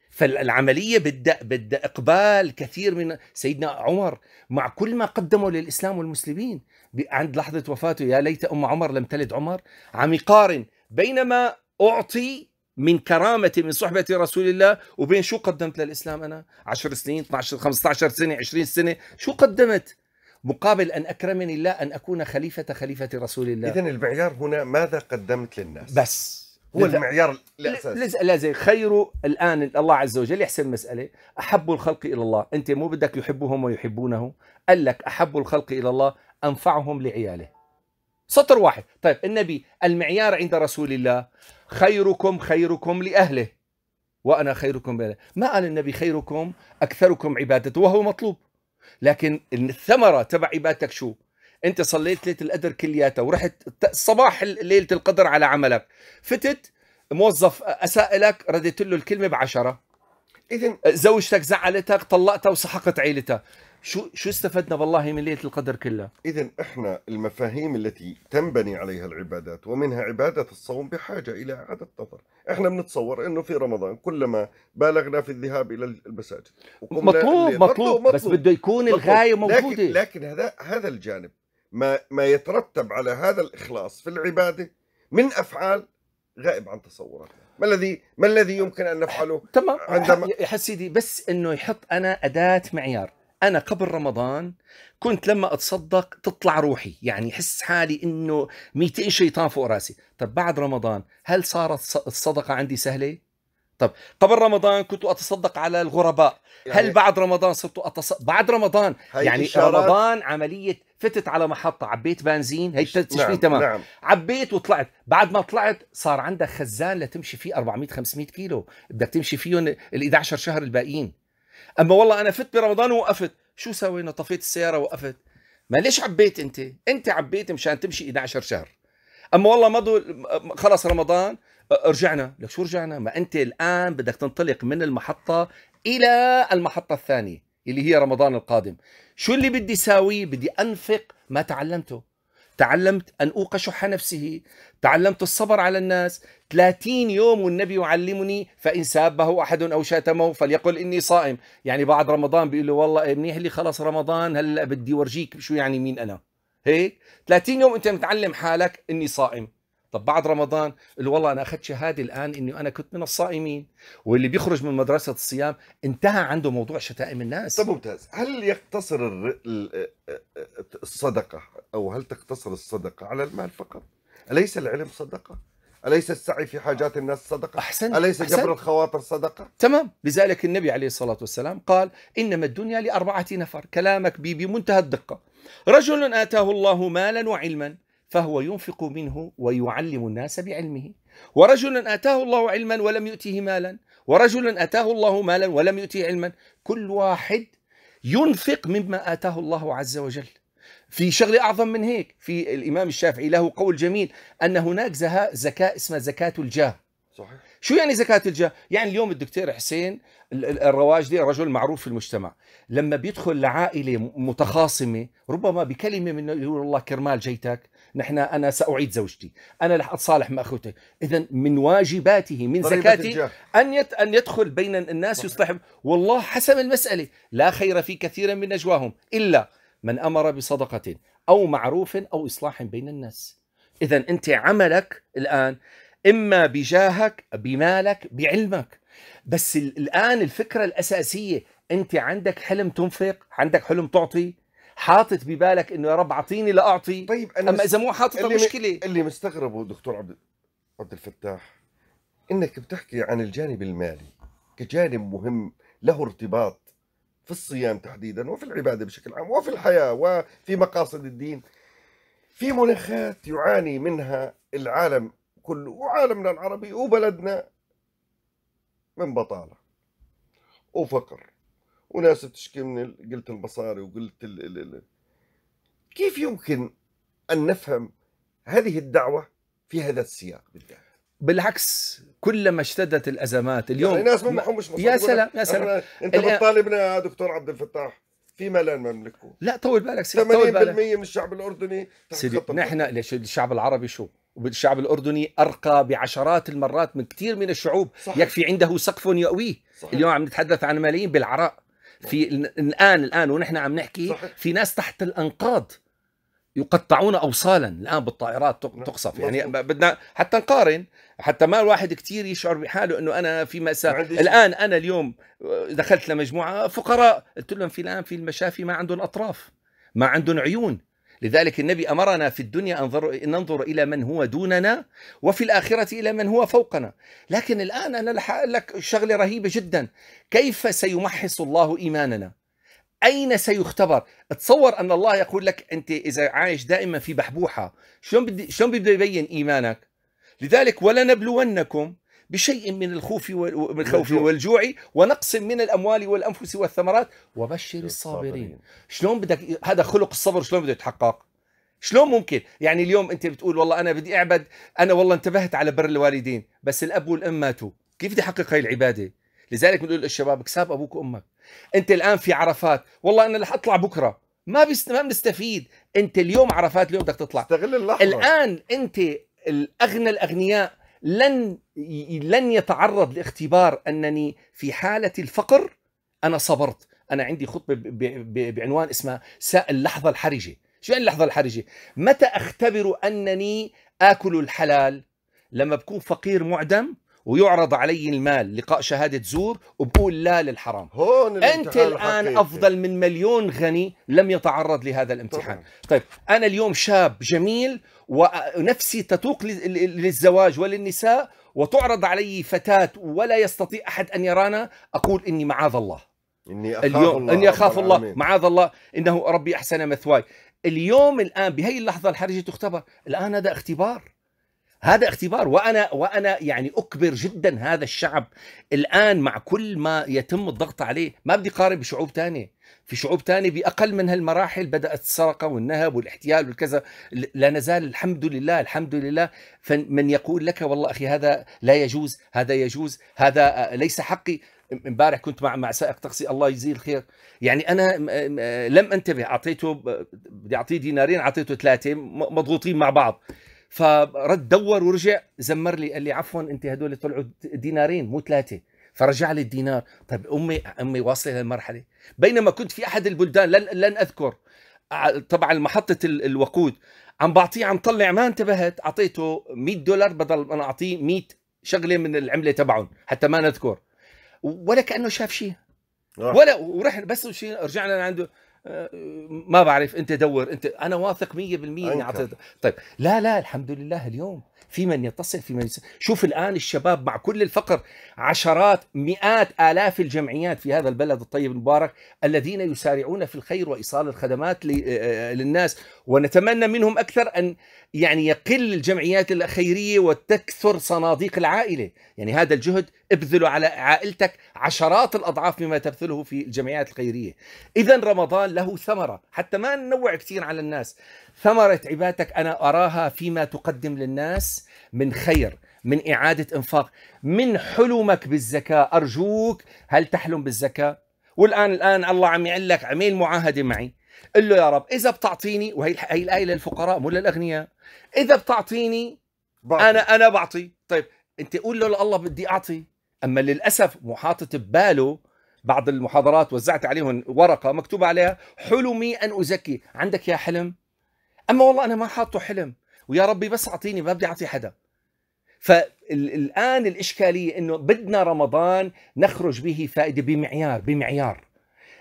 فالعمليه بدها بدها اقبال كثير من سيدنا عمر مع كل ما قدمه للاسلام والمسلمين عند لحظه وفاته يا ليت ام عمر لم تلد عمر عم يقارن بينما اعطي من كرامة من صحبة رسول الله وبين شو قدمت للإسلام أنا 10 سنين 12 15 سنة 20 سنة شو قدمت مقابل أن أكرمني الله أن أكون خليفة خليفة رسول الله إذا المعيار هنا ماذا قدمت للناس بس هو لذا المعيار الاساسي لازم خير الان الله عز وجل يحسن المساله احب الخلق الى الله انت مو بدك يحبهم ويحبونه قال لك احب الخلق الى الله انفعهم لعياله سطر واحد طيب النبي المعيار عند رسول الله خيركم خيركم لاهله وانا خيركم بأهله. ما قال النبي خيركم اكثركم عبادته وهو مطلوب لكن الثمره تبع عبادتك شو انت صليت ليله القدر كلياتها ورحت صباح ليله القدر على عملك فتت موظف اساء لك رديت له الكلمه بعشرة اذا زوجتك زعلتك طلقتها وسحقت عيلتها شو شو استفدنا بالله من ليله القدر كلها اذا احنا المفاهيم التي تنبني عليها العبادات ومنها عباده الصوم بحاجه الى اعاده نظر احنا بنتصور انه في رمضان كلما بالغنا في الذهاب الى المساجد مطلوب, مطلوب مطلوب بس بده يكون الغايه موجوده لكن, لكن هذا هذا الجانب ما ما يترتب على هذا الاخلاص في العباده من افعال غائب عن تصوراتنا ما الذي ما الذي يمكن ان نفعله آه، تمام عندما يا سيدي بس انه يحط انا اداه معيار انا قبل رمضان كنت لما اتصدق تطلع روحي يعني احس حالي انه 200 شيطان فوق راسي طب بعد رمضان هل صارت الصدقه عندي سهله طب قبل رمضان كنت اتصدق على الغرباء يعني هل بعد رمضان صرت أتصدق بعد رمضان يعني رمضان عمليه فتت على محطه عبيت بنزين هي التشفيه نعم. تمام نعم. عبيت وطلعت بعد ما طلعت صار عندك خزان لتمشي فيه 400 500 كيلو بدك تمشي فيهم ال 11 شهر الباقيين اما والله انا فت برمضان ووقفت شو سوينا طفيت السياره ووقفت ما ليش عبيت انت انت عبيت مشان تمشي 11 شهر اما والله مضوا خلص رمضان رجعنا لك شو رجعنا ما انت الان بدك تنطلق من المحطه الى المحطه الثانيه اللي هي رمضان القادم شو اللي بدي ساويه بدي أنفق ما تعلمته تعلمت أن شح نفسه تعلمت الصبر على الناس 30 يوم والنبي يعلمني فإن سابه أحد أو شاتمه فليقل إني صائم يعني بعد رمضان بيقول له والله إيه، منيح لي خلص رمضان هلأ بدي ورجيك شو يعني مين أنا هيك 30 يوم أنت متعلم حالك إني صائم طب بعد رمضان قال والله انا اخذت شهاده الان اني انا كنت من الصائمين واللي بيخرج من مدرسه الصيام انتهى عنده موضوع شتائم الناس طب ممتاز هل يقتصر الصدقه او هل تقتصر الصدقه على المال فقط اليس العلم صدقه أليس السعي في حاجات الناس صدقة؟ أحسن أليس أحسن. جبر الخواطر صدقة؟ تمام لذلك النبي عليه الصلاة والسلام قال إنما الدنيا لأربعة نفر كلامك بمنتهى الدقة رجل آتاه الله مالا وعلما فهو ينفق منه ويعلم الناس بعلمه ورجلا اتاه الله علما ولم يؤته مالا ورجلا اتاه الله مالا ولم يؤته علما كل واحد ينفق مما اتاه الله عز وجل في شغلة أعظم من هيك في الإمام الشافعي له قول جميل أن هناك زكاة اسمها زكاة الجاه صحيح. شو يعني زكاة الجاه؟ يعني اليوم الدكتور حسين الرواجدي رجل معروف في المجتمع لما بيدخل لعائلة متخاصمة ربما بكلمة منه يقول الله كرمال جيتك نحن انا ساعيد زوجتي انا رح اتصالح مع اخوتي اذا من واجباته من زكاتي ان ان يدخل بين الناس يصلح والله حسم المساله لا خير في كثير من نجواهم الا من امر بصدقه او معروف او اصلاح بين الناس اذا انت عملك الان اما بجاهك بمالك بعلمك بس الان الفكره الاساسيه انت عندك حلم تنفق عندك حلم تعطي حاطط ببالك انه يا رب اعطيني لاعطي طيب أنا اما اذا مو حاطط مشكله اللي مستغربه دكتور عبد عبد الفتاح انك بتحكي عن الجانب المالي كجانب مهم له ارتباط في الصيام تحديدا وفي العباده بشكل عام وفي الحياه وفي مقاصد الدين في مناخات يعاني منها العالم كله وعالمنا العربي وبلدنا من بطاله وفقر وناس بتشكي من قلة البصاري وقلت ال... كيف يمكن أن نفهم هذه الدعوة في هذا السياق بالذات بالعكس كلما اشتدت الازمات يعني اليوم يعني ناس ما مش يا سلام يا سلام انت بتطالبنا يا دكتور عبد الفتاح فيما لا نملكه لا طول بالك سيدي 80% من الشعب الاردني سيدي نحن الشعب العربي شو والشعب الاردني ارقى بعشرات المرات من كثير من الشعوب صحيح. يكفي عنده سقف يؤويه صحيح. اليوم عم نتحدث عن ملايين بالعراء في الان الان ونحن عم نحكي صحيح. في ناس تحت الانقاض يقطعون اوصالا الان بالطائرات نعم، تقصف يعني بدنا حتى نقارن حتى ما الواحد كثير يشعر بحاله انه انا في ماساه الان انا اليوم دخلت لمجموعه فقراء قلت لهم في الان في المشافي ما عندهم اطراف ما عندهم عيون لذلك النبي أمرنا في الدنيا أن ننظر إلى من هو دوننا وفي الآخرة إلى من هو فوقنا لكن الآن أنا لك شغلة رهيبة جدا كيف سيمحص الله إيماننا أين سيختبر تصور أن الله يقول لك أنت إذا عايش دائما في بحبوحة شلون بده يبين إيمانك لذلك ولنبلونكم بشيء من الخوف والخوف والجوع ونقص من الاموال والانفس والثمرات وبشر الصابرين شلون بدك هذا خلق الصبر شلون بده يتحقق شلون ممكن يعني اليوم انت بتقول والله انا بدي اعبد انا والله انتبهت على بر الوالدين بس الاب والام ماتوا كيف بدي احقق هاي العباده لذلك بنقول للشباب اكساب ابوك وامك انت الان في عرفات والله انا رح اطلع بكره ما ما بنستفيد انت اليوم عرفات اليوم بدك تطلع استغل اللحظه الان انت الاغنى الاغنياء لن لن يتعرض لاختبار انني في حاله الفقر انا صبرت انا عندي خطبه بعنوان اسمها ساء اللحظه الحرجه شو يعني اللحظه الحرجه متى اختبر انني اكل الحلال لما بكون فقير معدم ويعرض علي المال لقاء شهادة زور وبقول لا للحرام هون أنت الآن حقيقي. أفضل من مليون غني لم يتعرض لهذا الامتحان طبعا. طيب أنا اليوم شاب جميل ونفسي تتوق للزواج وللنساء وتعرض علي فتاة ولا يستطيع أحد أن يرانا أقول إني معاذ الله إني أخاف اليوم الله إني أخاف الله, معاذ الله إنه ربي أحسن مثواي اليوم الآن بهي اللحظة الحرجة تختبر الآن هذا اختبار هذا اختبار وانا وانا يعني اكبر جدا هذا الشعب الان مع كل ما يتم الضغط عليه ما بدي اقارن بشعوب ثانيه في شعوب ثانيه بأقل من هالمراحل بدأت السرقة والنهب والاحتيال والكذا لا نزال الحمد لله الحمد لله فمن يقول لك والله أخي هذا لا يجوز هذا يجوز هذا آه، ليس حقي امبارح كنت مع مع سائق تقصي الله يجزيه الخير يعني انا آه، لم انتبه اعطيته بدي اعطيه دينارين اعطيته ثلاثه مضغوطين مع بعض فرد دور ورجع زمر لي قال لي عفوا انت هدول طلعوا دينارين مو ثلاثه فرجع لي الدينار طيب امي امي واصله للمرحله بينما كنت في احد البلدان لن لن اذكر آه، طبعا محطه الوقود عم بعطيه عم طلع ما انتبهت اعطيته 100 دولار بدل ما اعطيه 100 شغله من العمله تبعهم حتى ما نذكر ولا كانه شاف شيء آه. ولا ورحنا بس شيء رجعنا لعنده آه، ما بعرف انت دور انت انا واثق 100% اني اعطيته طيب لا لا الحمد لله اليوم في من يتصل في من يتصل. شوف الآن الشباب مع كل الفقر عشرات مئات آلاف الجمعيات في هذا البلد الطيب المبارك الذين يسارعون في الخير وإيصال الخدمات للناس ونتمنى منهم أكثر أن يعني يقل الجمعيات الخيرية وتكثر صناديق العائلة يعني هذا الجهد ابذله على عائلتك عشرات الاضعاف مما تبذله في الجمعيات الخيريه اذا رمضان له ثمره حتى ما ننوع كثير على الناس ثمره عبادتك انا اراها فيما تقدم للناس من خير من اعاده انفاق من حلمك بالزكاه ارجوك هل تحلم بالزكاه والان الان الله عم يعلك لك عمل معاهده معي قل له يا رب اذا بتعطيني وهي هي الايه للفقراء مو للاغنياء اذا بتعطيني بعطي. انا انا بعطي طيب انت قول له لله بدي اعطي اما للاسف محاطه بباله بعض المحاضرات وزعت عليهم ورقه مكتوب عليها حلمي ان ازكي عندك يا حلم اما والله انا ما حاطه حلم ويا ربي بس اعطيني ما بدي اعطي حدا فالان الاشكاليه انه بدنا رمضان نخرج به فائده بمعيار بمعيار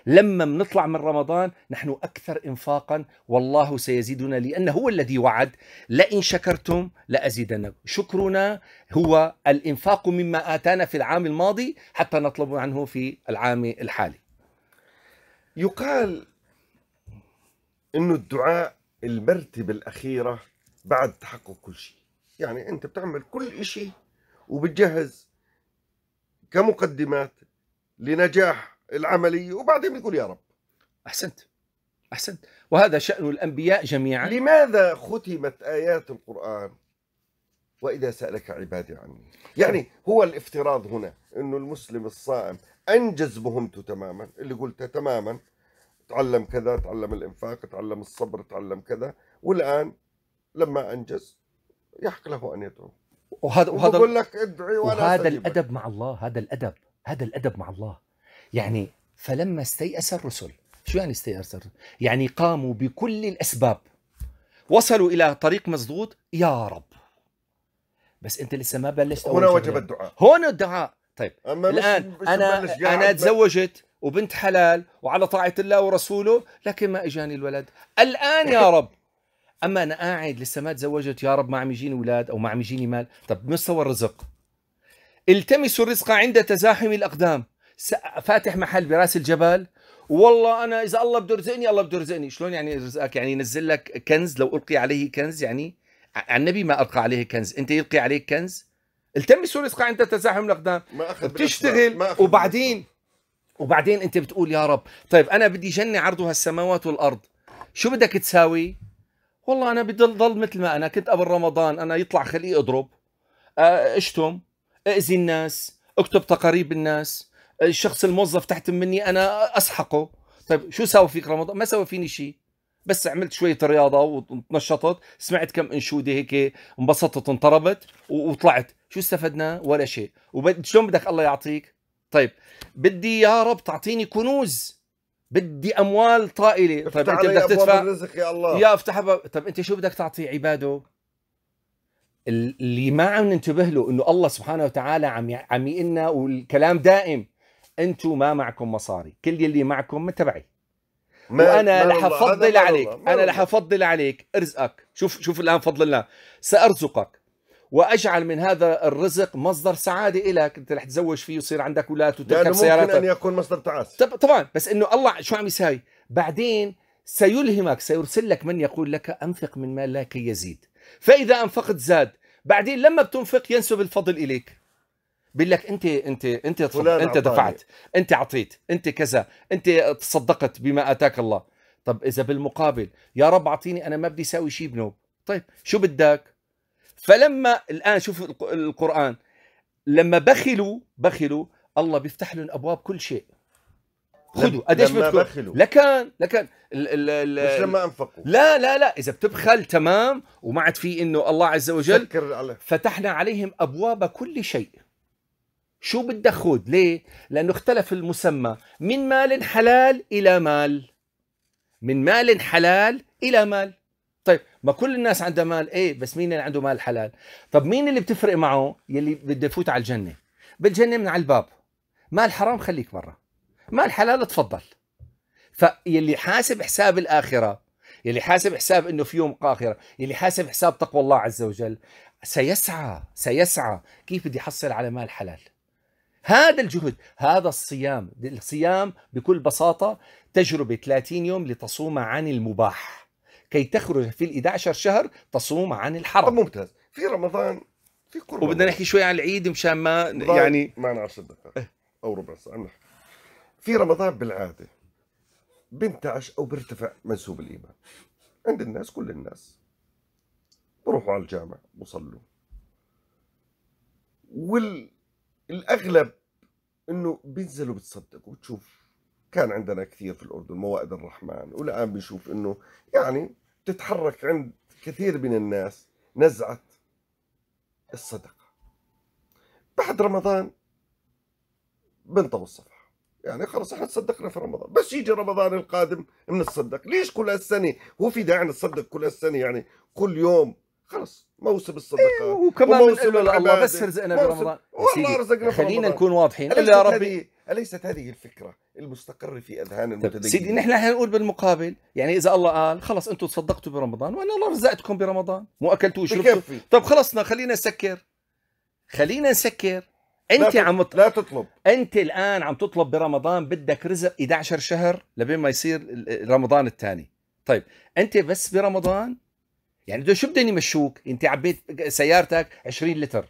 لما بنطلع من رمضان نحن أكثر إنفاقا والله سيزيدنا لأنه هو الذي وعد لئن شكرتم لأزيدنكم شكرنا هو الإنفاق مما آتانا في العام الماضي حتى نطلب عنه في العام الحالي يقال أنه الدعاء المرتبة الأخيرة بعد تحقق كل شيء يعني أنت بتعمل كل شيء وبتجهز كمقدمات لنجاح العمليه وبعدين بنقول يا رب احسنت احسنت وهذا شان الانبياء جميعا لماذا ختمت ايات القران واذا سالك عبادي عني يعني هو الافتراض هنا انه المسلم الصائم انجز مهمته تماما اللي قلته تماما تعلم كذا تعلم الانفاق تعلم الصبر تعلم كذا والان لما انجز يحق له ان يدعو وهذا وهذا بقول لك ادعي وهذا الادب مع الله هذا الادب هذا الادب مع الله يعني فلما استيأس الرسل شو يعني استيأس الرسل؟ يعني قاموا بكل الأسباب وصلوا إلى طريق مسدود يا رب بس أنت لسه ما بلشت هنا وجب الدعاء هنا الدعاء طيب أما الآن أنا أنا تزوجت وبنت حلال وعلى طاعة الله ورسوله لكن ما إجاني الولد الآن يا رب اما انا قاعد لسه ما تزوجت يا رب ما عم يجيني اولاد او ما عم يجيني مال طب مستوى الرزق التمسوا الرزق عند تزاحم الاقدام فاتح محل براس الجبل والله انا اذا الله بده يرزقني الله بده يرزقني شلون يعني يرزقك يعني ينزل لك كنز لو القي عليه كنز يعني النبي ما القى عليه كنز انت يلقي عليك كنز التمس ورزقك عند تزاحم الاقدام بتشتغل ما وبعدين وبعدين انت بتقول يا رب طيب انا بدي جنه عرضها السماوات والارض شو بدك تساوي والله انا بدي ضل مثل ما انا كنت قبل رمضان انا يطلع خليه اضرب اشتم اذي الناس اكتب تقارير الناس الشخص الموظف تحت مني انا اسحقه طيب شو سوى فيك رمضان ما سوى فيني شيء بس عملت شوية رياضة وتنشطت سمعت كم انشودة هيك انبسطت انطربت وطلعت شو استفدنا ولا شيء وبد... شلون بدك الله يعطيك طيب بدي يا رب تعطيني كنوز بدي اموال طائله طيب انت بدك تدفع الرزق يا الله يا افتح باب طيب انت شو بدك تعطي عباده اللي ما عم ننتبه له انه الله سبحانه وتعالى عم عم يقلنا والكلام دائم انتم ما معكم مصاري كل اللي معكم تبعي وانا رح افضل عليك انا رح افضل عليك ارزقك شوف شوف الان فضل الله سارزقك واجعل من هذا الرزق مصدر سعاده لك انت رح تتزوج فيه ويصير عندك اولاد وتركب سيارات ممكن ان يكون مصدر تعاس طبعا بس انه الله شو عم يساوي بعدين سيلهمك سيرسل لك من يقول لك انفق من مال لا كي يزيد فاذا انفقت زاد بعدين لما بتنفق ينسب الفضل اليك بيقول لك انت انت انت انت دفعت انت اعطيت انت كذا انت تصدقت بما اتاك الله طب اذا بالمقابل يا رب اعطيني انا ما بدي اساوي شيء بنوب طيب شو بدك فلما الان شوف القران لما بخلوا بخلوا الله بيفتح لهم ابواب كل شيء خذوا قديش بدكم لكان لكان ال ال ال مش لما انفقوا لا لا لا اذا بتبخل تمام وما عاد في انه الله عز وجل فتحنا عليهم ابواب كل شيء شو بدك خود ليه لانه اختلف المسمى من مال حلال الى مال من مال حلال الى مال طيب ما كل الناس عندها مال ايه بس مين اللي عنده مال حلال طب مين اللي بتفرق معه يلي بده يفوت على الجنه بالجنه من على الباب مال حرام خليك برا مال حلال تفضل فيلي حاسب حساب الاخره يلي حاسب حساب انه في يوم اخره يلي حاسب حساب تقوى الله عز وجل سيسعى سيسعى كيف بدي احصل على مال حلال هذا الجهد هذا الصيام الصيام بكل بساطة تجربة 30 يوم لتصوم عن المباح كي تخرج في ال 11 شهر تصوم عن الحرام ممتاز في رمضان في قرب وبدنا نحكي شوي عن العيد مشان ما يعني معنا 10 دقائق او ربع ساعه نحكي في رمضان بالعاده بنتعش او بيرتفع منسوب الايمان عند الناس كل الناس بروحوا على الجامع بصلوا وال الاغلب انه بينزلوا بتصدقوا بتشوف كان عندنا كثير في الاردن موائد الرحمن والان بنشوف انه يعني تتحرك عند كثير من الناس نزعه الصدقه بعد رمضان بنطوي الصفحه يعني خلص احنا تصدقنا في رمضان بس يجي رمضان القادم بنتصدق ليش كل السنه هو في داعي نتصدق كل السنه يعني كل يوم خلص موسم الصدقه إيه وكمان موسم الله بس رزقنا برمضان والله رزقنا خلينا نكون واضحين الا ربي اليست هذه الفكره المستقره في اذهان طيب، المتدينين سيدي نحن نقول بالمقابل يعني اذا الله قال خلص انتم تصدقتوا برمضان وانا الله رزقتكم برمضان مو اكلتوا وشربتوا طب خلصنا خلينا نسكر خلينا نسكر انت لا عم لا تطلب انت الان عم تطلب برمضان بدك رزق 11 شهر لبين ما يصير رمضان الثاني طيب انت بس برمضان يعني شو بدهم يمشوك انت عبيت سيارتك 20 لتر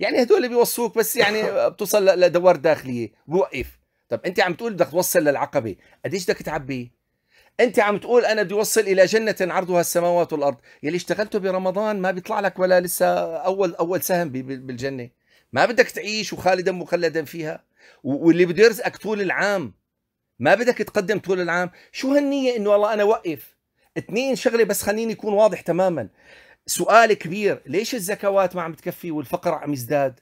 يعني هدول بيوصوك بس يعني بتوصل لدوار داخليه بوقف طب انت عم تقول بدك توصل للعقبه قديش بدك تعبي انت عم تقول انا بدي اوصل الى جنه عرضها السماوات والارض يلي اشتغلته برمضان ما بيطلع لك ولا لسه اول اول سهم بالجنه ما بدك تعيش وخالدا مخلدا فيها واللي بده يرزقك طول العام ما بدك تقدم طول العام شو هالنيه انه والله انا وقف اثنين شغله بس خليني يكون واضح تماما سؤال كبير ليش الزكوات ما عم تكفي والفقر عم يزداد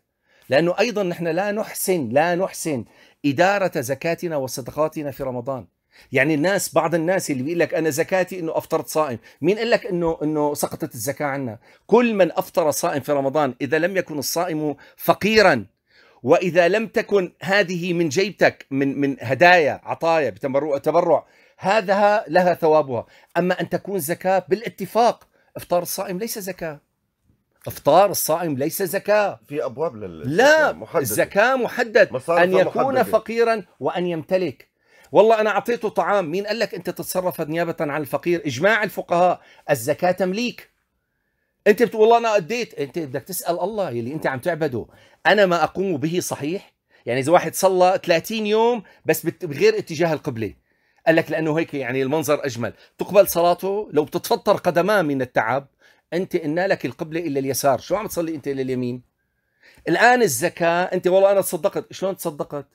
لانه ايضا نحن لا نحسن لا نحسن اداره زكاتنا وصدقاتنا في رمضان يعني الناس بعض الناس اللي بيقول لك انا زكاتي انه افطرت صائم، مين قال لك انه انه سقطت الزكاه عنا؟ كل من افطر صائم في رمضان اذا لم يكن الصائم فقيرا واذا لم تكن هذه من جيبتك من من هدايا عطايا بتبرع هذا لها ثوابها أما أن تكون زكاة بالاتفاق إفطار الصائم ليس زكاة افطار الصائم ليس زكاه في ابواب لل لا محدد. الزكاه محدد ان يكون محددة. فقيرا وان يمتلك والله انا اعطيته طعام مين قال لك انت تتصرف نيابه عن الفقير اجماع الفقهاء الزكاه تمليك انت بتقول والله انا اديت انت بدك تسال الله يلي انت عم تعبده انا ما اقوم به صحيح يعني اذا واحد صلى 30 يوم بس بغير اتجاه القبله قال لك لانه هيك يعني المنظر اجمل تقبل صلاته لو بتتفطر قدماه من التعب انت قلنا لك القبله الا اليسار شو عم تصلي انت الى اليمين الان الزكاه انت والله انا تصدقت شلون تصدقت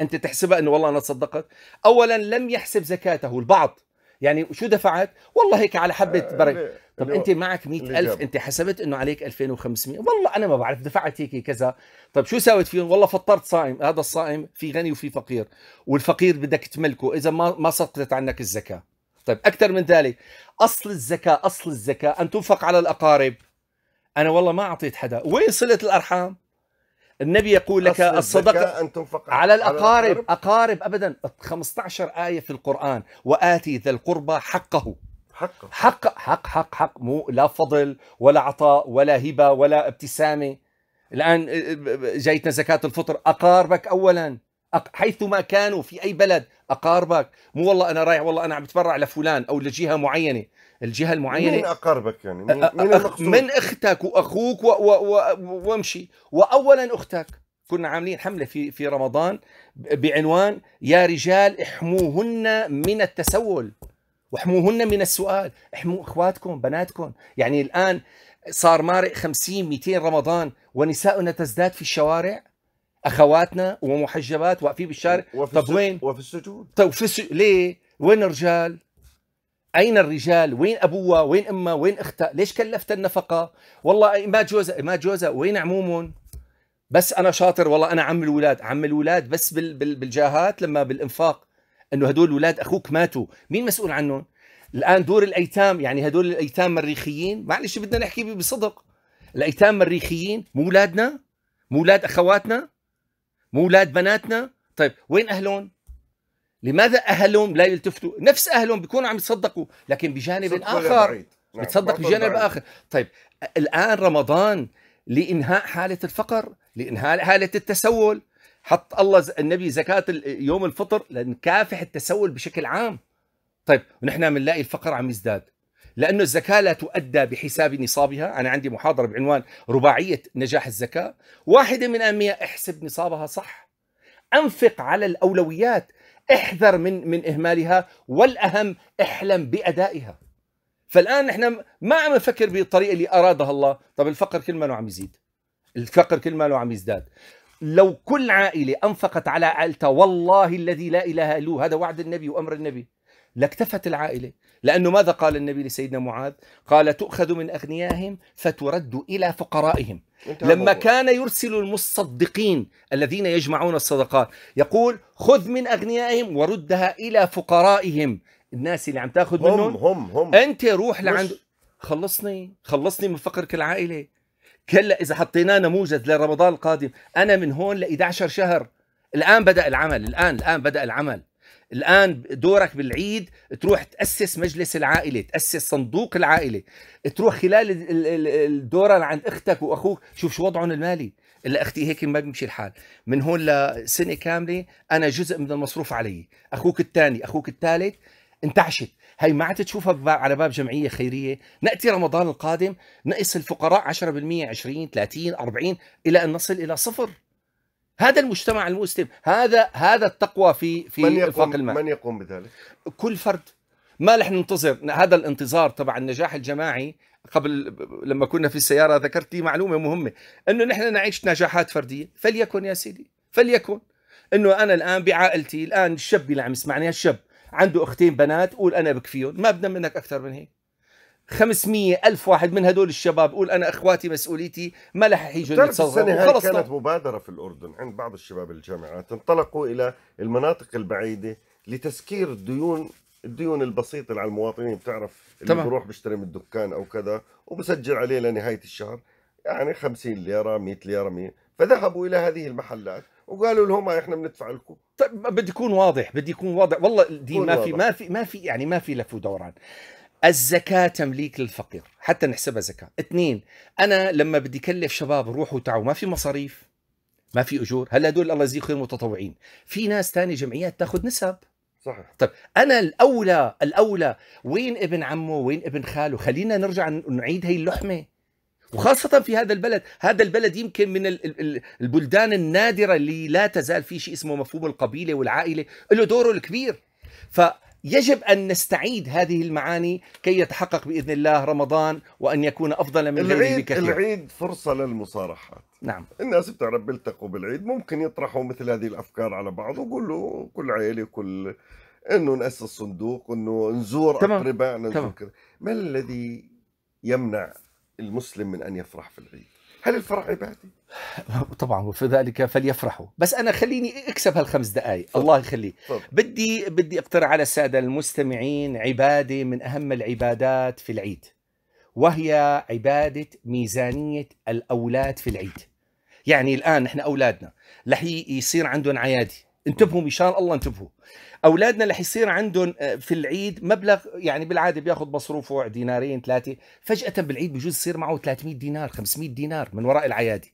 انت تحسبها انه والله انا تصدقت اولا لم يحسب زكاته البعض يعني شو دفعت والله هيك على حبه آه، برد طب انت معك مئة ألف انت حسبت انه عليك 2500 والله انا ما بعرف دفعت هيك كذا طب شو سويت فيهم والله فطرت صائم هذا الصائم في غني وفي فقير والفقير بدك تملكه اذا ما ما سقطت عنك الزكاه طيب اكثر من ذلك اصل الزكاه اصل الزكاه ان تنفق على الاقارب انا والله ما اعطيت حدا وين صله الارحام النبي يقول لك الصدقة أن تنفق على الأقارب, على أقارب أبدا 15 آية في القرآن وآتي ذا القربى حقه حقه حق حق حق حق مو لا فضل ولا عطاء ولا هبة ولا ابتسامة الآن آه، آه، آه، جايتنا زكاة الفطر أقاربك أولا حيثما كانوا في اي بلد اقاربك مو والله انا رايح والله انا عم بتفرع لفلان او لجهه معينه الجهه المعينه من اقاربك يعني من, أخ من اختك واخوك و و و وامشي واولا اختك كنا عاملين حمله في في رمضان بعنوان يا رجال احموهن من التسول واحموهن من السؤال احموا اخواتكم بناتكم يعني الان صار مارق 50 200 رمضان ونساؤنا تزداد في الشوارع اخواتنا ومحجبات واقفين بالشارع وفي طب وين؟ وفي السجون طب في السجون ليه؟ وين الرجال؟ اين الرجال؟ وين ابوها؟ وين امها؟ وين اختها؟ ليش كلفت النفقه؟ والله إيه، ما جوزها ما جوزها وين عمومهم؟ بس انا شاطر والله انا عم الاولاد عم الاولاد بس بالجاهات لما بالانفاق انه هدول الاولاد اخوك ماتوا، مين مسؤول عنهم؟ الان دور الايتام يعني هدول الايتام مريخيين، معلش بدنا نحكي بصدق الايتام مريخيين مو اولادنا؟ مو اولاد اخواتنا؟ مو اولاد بناتنا طيب وين اهلهم لماذا اهلهم لا يلتفتوا نفس اهلهم بيكونوا عم يتصدقوا لكن بجانب اخر نعم. بتصدق بجانب اخر طيب الان رمضان لانهاء حاله الفقر لانهاء حاله التسول حط الله النبي زكاه يوم الفطر لنكافح التسول بشكل عام طيب ونحن بنلاقي الفقر عم يزداد لأن الزكاة لا تؤدى بحساب نصابها أنا عندي محاضرة بعنوان رباعية نجاح الزكاة واحدة من أهمية احسب نصابها صح أنفق على الأولويات احذر من من إهمالها والأهم احلم بأدائها فالآن نحن ما عم نفكر بالطريقة اللي أرادها الله طب الفقر كل ما عم يزيد الفقر كل ما عم يزداد لو كل عائلة أنفقت على عائلتها والله الذي لا إله إلا هو هذا وعد النبي وأمر النبي لاكتفت العائلة لأنه ماذا قال النبي لسيدنا معاذ قال تؤخذ من أغنيائهم فترد إلى فقرائهم لما كان يرسل المصدقين الذين يجمعون الصدقات يقول خذ من أغنيائهم وردها إلى فقرائهم الناس اللي عم تاخذ منهم هم هم هم أنت روح لعند خلصني خلصني من فقرك العائلة كلا إذا حطيناه نموذج لرمضان القادم أنا من هون ل 11 شهر الآن بدأ العمل الآن الآن بدأ العمل الآن دورك بالعيد تروح تأسس مجلس العائلة تأسس صندوق العائلة تروح خلال الدورة عند أختك وأخوك شوف شو وضعهم المالي الا اختي هيك ما بيمشي الحال من هون لسنه كامله انا جزء من المصروف علي اخوك الثاني اخوك الثالث انتعشت هي ما عاد تشوفها على باب جمعيه خيريه ناتي رمضان القادم نقص الفقراء 10% 20 30 40 الى ان نصل الى صفر هذا المجتمع المسلم هذا هذا التقوى في في من يقوم انفاق المال من يقوم بذلك؟ كل فرد ما رح ننتظر هذا الانتظار تبع النجاح الجماعي قبل لما كنا في السياره ذكرت لي معلومه مهمه انه نحن نعيش نجاحات فرديه فليكن يا سيدي فليكن انه انا الان بعائلتي الان الشاب اللي عم يسمعني هالشاب عنده اختين بنات قول انا بكفيهم ما بدنا منك اكثر من هيك 500 ألف واحد من هدول الشباب قول أنا إخواتي مسؤوليتي ما لح يجوا السنة هاي كانت مبادرة في الأردن عند بعض الشباب الجامعات انطلقوا إلى المناطق البعيدة لتسكير الديون الديون البسيطة اللي على المواطنين بتعرف اللي طبعا. بروح بيشتري من الدكان أو كذا وبسجل عليه لنهاية الشهر يعني 50 ليرة 100 ليرة 100 فذهبوا إلى هذه المحلات وقالوا لهم آه، احنا بندفع لكم طيب بدي يكون واضح بدي يكون واضح والله الدين ما واضح. في ما في ما في يعني ما في لف ودوران الزكاة تمليك للفقير حتى نحسبها زكاة اثنين أنا لما بدي كلف شباب روحوا تعوا ما في مصاريف ما في أجور هلا دول الله يجزيه خير متطوعين في ناس ثانية جمعيات تأخذ نسب صحيح طيب انا الاولى الاولى وين ابن عمه وين ابن خاله خلينا نرجع نعيد هي اللحمه وخاصة في هذا البلد هذا البلد يمكن من البلدان النادرة اللي لا تزال في شيء اسمه مفهوم القبيلة والعائلة له دوره الكبير ف يجب أن نستعيد هذه المعاني كي يتحقق بإذن الله رمضان وأن يكون أفضل من غيره بكثير العيد فرصة للمصارحات نعم الناس بتعرف بيلتقوا بالعيد ممكن يطرحوا مثل هذه الأفكار على بعض ويقولوا كل عائلة كل انه ناسس صندوق انه نزور تمام. اقربائنا نزور كذا ما الذي يمنع المسلم من ان يفرح في العيد هل الفرح عبادي؟ طبعا وفي ذلك فليفرحوا بس انا خليني اكسب هالخمس دقائق الله يخليه بدي بدي اقترح على الساده المستمعين عباده من اهم العبادات في العيد وهي عباده ميزانيه الاولاد في العيد يعني الان نحن اولادنا رح يصير عندهم عيادي انتبهوا ان شاء الله انتبهوا اولادنا اللي حيصير عندهم آه، في العيد مبلغ يعني بالعاده بياخذ مصروفه دينارين ثلاثه فجاه بالعيد بجوز يصير معه 300 دينار 500 دينار من وراء العيادي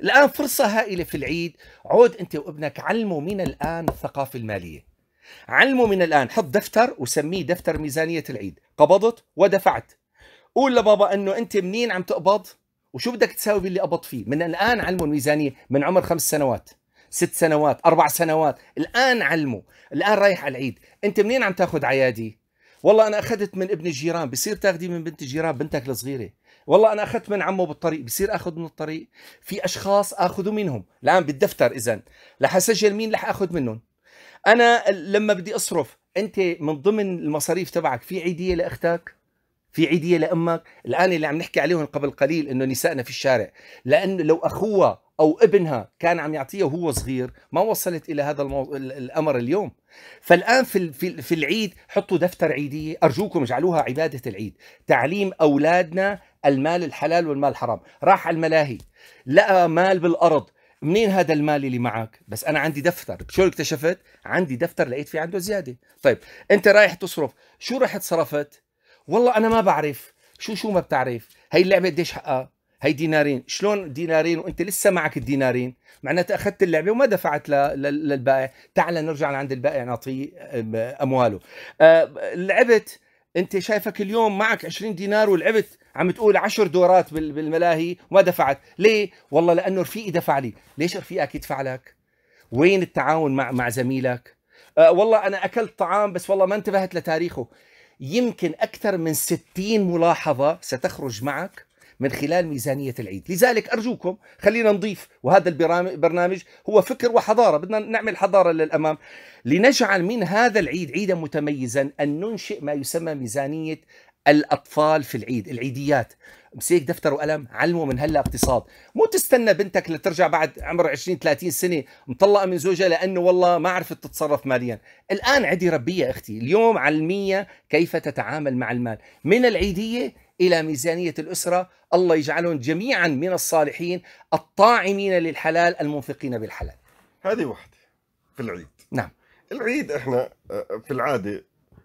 الان فرصه هائله في العيد عود انت وابنك علموا من الان الثقافه الماليه علموا من الان حط دفتر وسميه دفتر ميزانيه العيد قبضت ودفعت قول لبابا انه انت منين عم تقبض وشو بدك تساوي باللي قبض فيه من الان علموا الميزانيه من عمر خمس سنوات ست سنوات اربع سنوات الان علمه الان رايح على العيد انت منين عم تاخذ عيادي والله انا اخذت من ابن الجيران بصير تاخذي من بنت الجيران بنتك الصغيره والله انا اخذت من عمه بالطريق بصير اخذ من الطريق في اشخاص اخذوا منهم الان بالدفتر اذا رح اسجل مين رح اخذ منهم انا لما بدي اصرف انت من ضمن المصاريف تبعك في عيديه لاختك في عيديه لامك الان اللي عم نحكي عليهم قبل قليل انه نسائنا في الشارع لانه لو اخوها او ابنها كان عم يعطيها وهو صغير ما وصلت الى هذا المو... الامر اليوم فالان في في, في العيد حطوا دفتر عيديه ارجوكم اجعلوها عباده العيد تعليم اولادنا المال الحلال والمال الحرام راح على الملاهي لقى مال بالارض منين هذا المال اللي معك؟ بس انا عندي دفتر، شو اكتشفت؟ عندي دفتر لقيت في عنده زياده، طيب انت رايح تصرف، شو رحت صرفت؟ والله انا ما بعرف شو شو ما بتعرف هي اللعبه قديش حقها هي دينارين شلون دينارين وانت لسه معك الدينارين معناتها اخذت اللعبه وما دفعت للبائع تعال نرجع لعند البائع نعطيه امواله أه، لعبت انت شايفك اليوم معك 20 دينار ولعبت عم تقول 10 دورات بالملاهي وما دفعت ليه والله لانه رفيقي دفع لي ليش رفيقك يدفع لك وين التعاون مع مع زميلك آه والله انا اكلت طعام بس والله ما انتبهت لتاريخه يمكن أكثر من 60 ملاحظة ستخرج معك من خلال ميزانية العيد لذلك أرجوكم خلينا نضيف وهذا البرنامج هو فكر وحضارة بدنا نعمل حضارة للأمام لنجعل من هذا العيد عيدا متميزا أن ننشئ ما يسمى ميزانية الأطفال في العيد العيديات مسيك دفتر وقلم علمه من هلا اقتصاد مو تستنى بنتك لترجع بعد عمر 20 30 سنه مطلقه من زوجها لانه والله ما عرفت تتصرف ماليا الان عدي ربيه اختي اليوم علميه كيف تتعامل مع المال من العيديه الى ميزانيه الاسره الله يجعلهم جميعا من الصالحين الطاعمين للحلال المنفقين بالحلال هذه وحده في العيد نعم العيد احنا آه، في العاده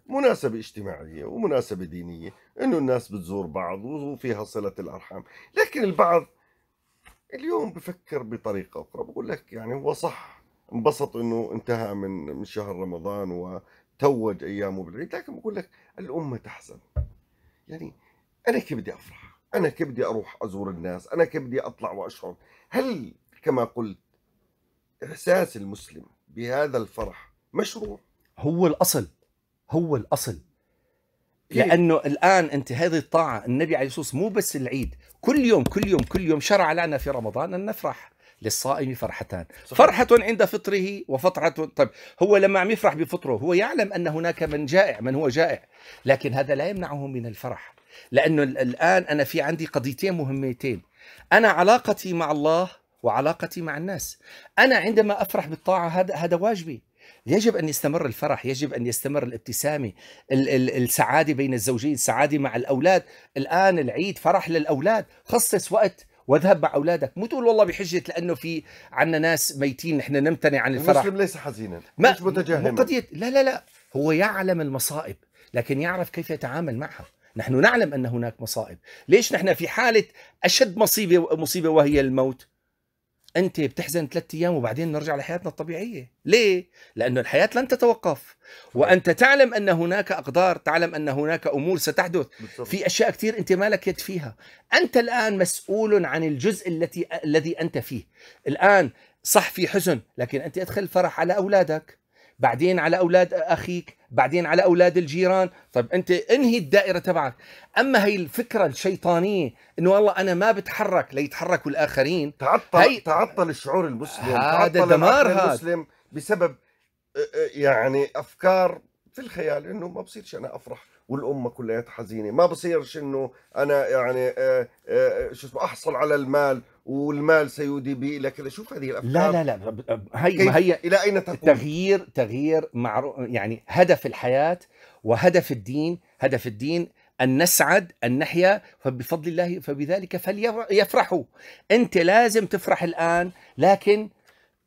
مناسبة اجتماعية ومناسبة دينية انه الناس بتزور بعض وفيها صلة الارحام لكن البعض اليوم بفكر بطريقة اخرى بقول لك يعني هو صح انبسط انه انتهى من من شهر رمضان وتوج ايامه بالعيد لكن بقول لك الامة تحزن يعني انا كيف بدي افرح انا كيف بدي اروح ازور الناس انا كيف بدي اطلع واشعر هل كما قلت احساس المسلم بهذا الفرح مشروع هو الاصل هو الاصل إيه. لانه الان انت هذه الطاعه النبي عليه الصلاه والسلام مو بس العيد كل يوم كل يوم كل يوم شرع لنا في رمضان ان نفرح للصائم فرحتان صحيح. فرحة عند فطره وفطرة طيب هو لما عم يفرح بفطره هو يعلم أن هناك من جائع من هو جائع لكن هذا لا يمنعه من الفرح لأنه الآن أنا في عندي قضيتين مهمتين أنا علاقتي مع الله وعلاقتي مع الناس أنا عندما أفرح بالطاعة هذا هذا واجبي يجب أن يستمر الفرح يجب أن يستمر الابتسامة السعادة بين الزوجين السعادة مع الأولاد الآن العيد فرح للأولاد خصص وقت واذهب مع اولادك مو تقول والله بحجه لانه في عندنا ناس ميتين نحن نمتنع عن الفرح المسلم ليس حزينا ما مش متجهما لا لا لا هو يعلم المصائب لكن يعرف كيف يتعامل معها نحن نعلم ان هناك مصائب ليش نحن في حاله اشد مصيبه مصيبه وهي الموت انت بتحزن ثلاثة ايام وبعدين نرجع لحياتنا الطبيعيه ليه لانه الحياه لن تتوقف وانت تعلم ان هناك اقدار تعلم ان هناك امور ستحدث في اشياء كثير انت مالك يد فيها انت الان مسؤول عن الجزء التي الذي انت فيه الان صح في حزن لكن انت ادخل فرح على اولادك بعدين على اولاد اخيك بعدين على اولاد الجيران طيب انت انهي الدائره تبعك اما هي الفكره الشيطانيه انه والله انا ما بتحرك ليتحركوا الاخرين تعطل هي... تعطل الشعور المسلم هذا دمار المسلم بسبب يعني افكار في الخيال انه ما بصيرش انا افرح والامه كلها حزينه ما بصيرش انه انا يعني آه، آه، شو اسمه احصل على المال والمال سيودي بي الى كذا شوف هذه الافكار لا لا لا آه، هي ما هي الى اين تكون تغيير تغيير معروف يعني هدف الحياه وهدف الدين هدف الدين أن نسعد أن نحيا فبفضل الله فبذلك فليفرحوا أنت لازم تفرح الآن لكن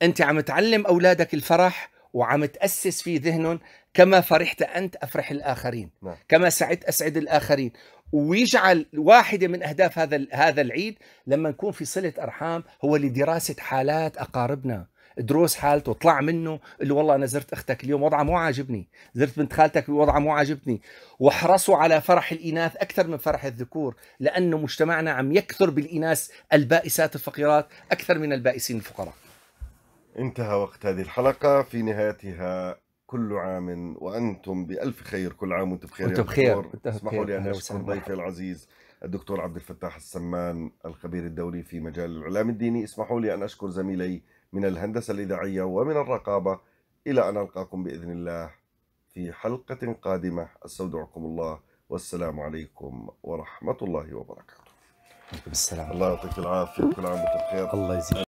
أنت عم تعلم أولادك الفرح وعم تأسس في ذهنهم كما فرحت أنت أفرح الآخرين نعم. كما سعدت أسعد الآخرين ويجعل واحدة من أهداف هذا هذا العيد لما نكون في صلة أرحام هو لدراسة حالات أقاربنا دروس حالته طلع منه اللي والله انا زرت اختك اليوم وضعها مو عاجبني زرت بنت خالتك وضعها مو عاجبني واحرصوا على فرح الاناث اكثر من فرح الذكور لانه مجتمعنا عم يكثر بالاناث البائسات الفقيرات اكثر من البائسين الفقراء انتهى وقت هذه الحلقه في نهايتها كل عام وانتم بالف خير كل عام وانتم بخير وانتم بخير اسمحوا لي ان اشكر ضيفي العزيز الدكتور عبد الفتاح السمان الخبير الدولي في مجال الاعلام الديني اسمحوا لي ان اشكر زميلي من الهندسه الاذاعيه ومن الرقابه الى ان القاكم باذن الله في حلقه قادمه استودعكم الله والسلام عليكم ورحمه الله وبركاته. السلام الله يعطيك العافيه كل عام وانتم بخير الله يزيد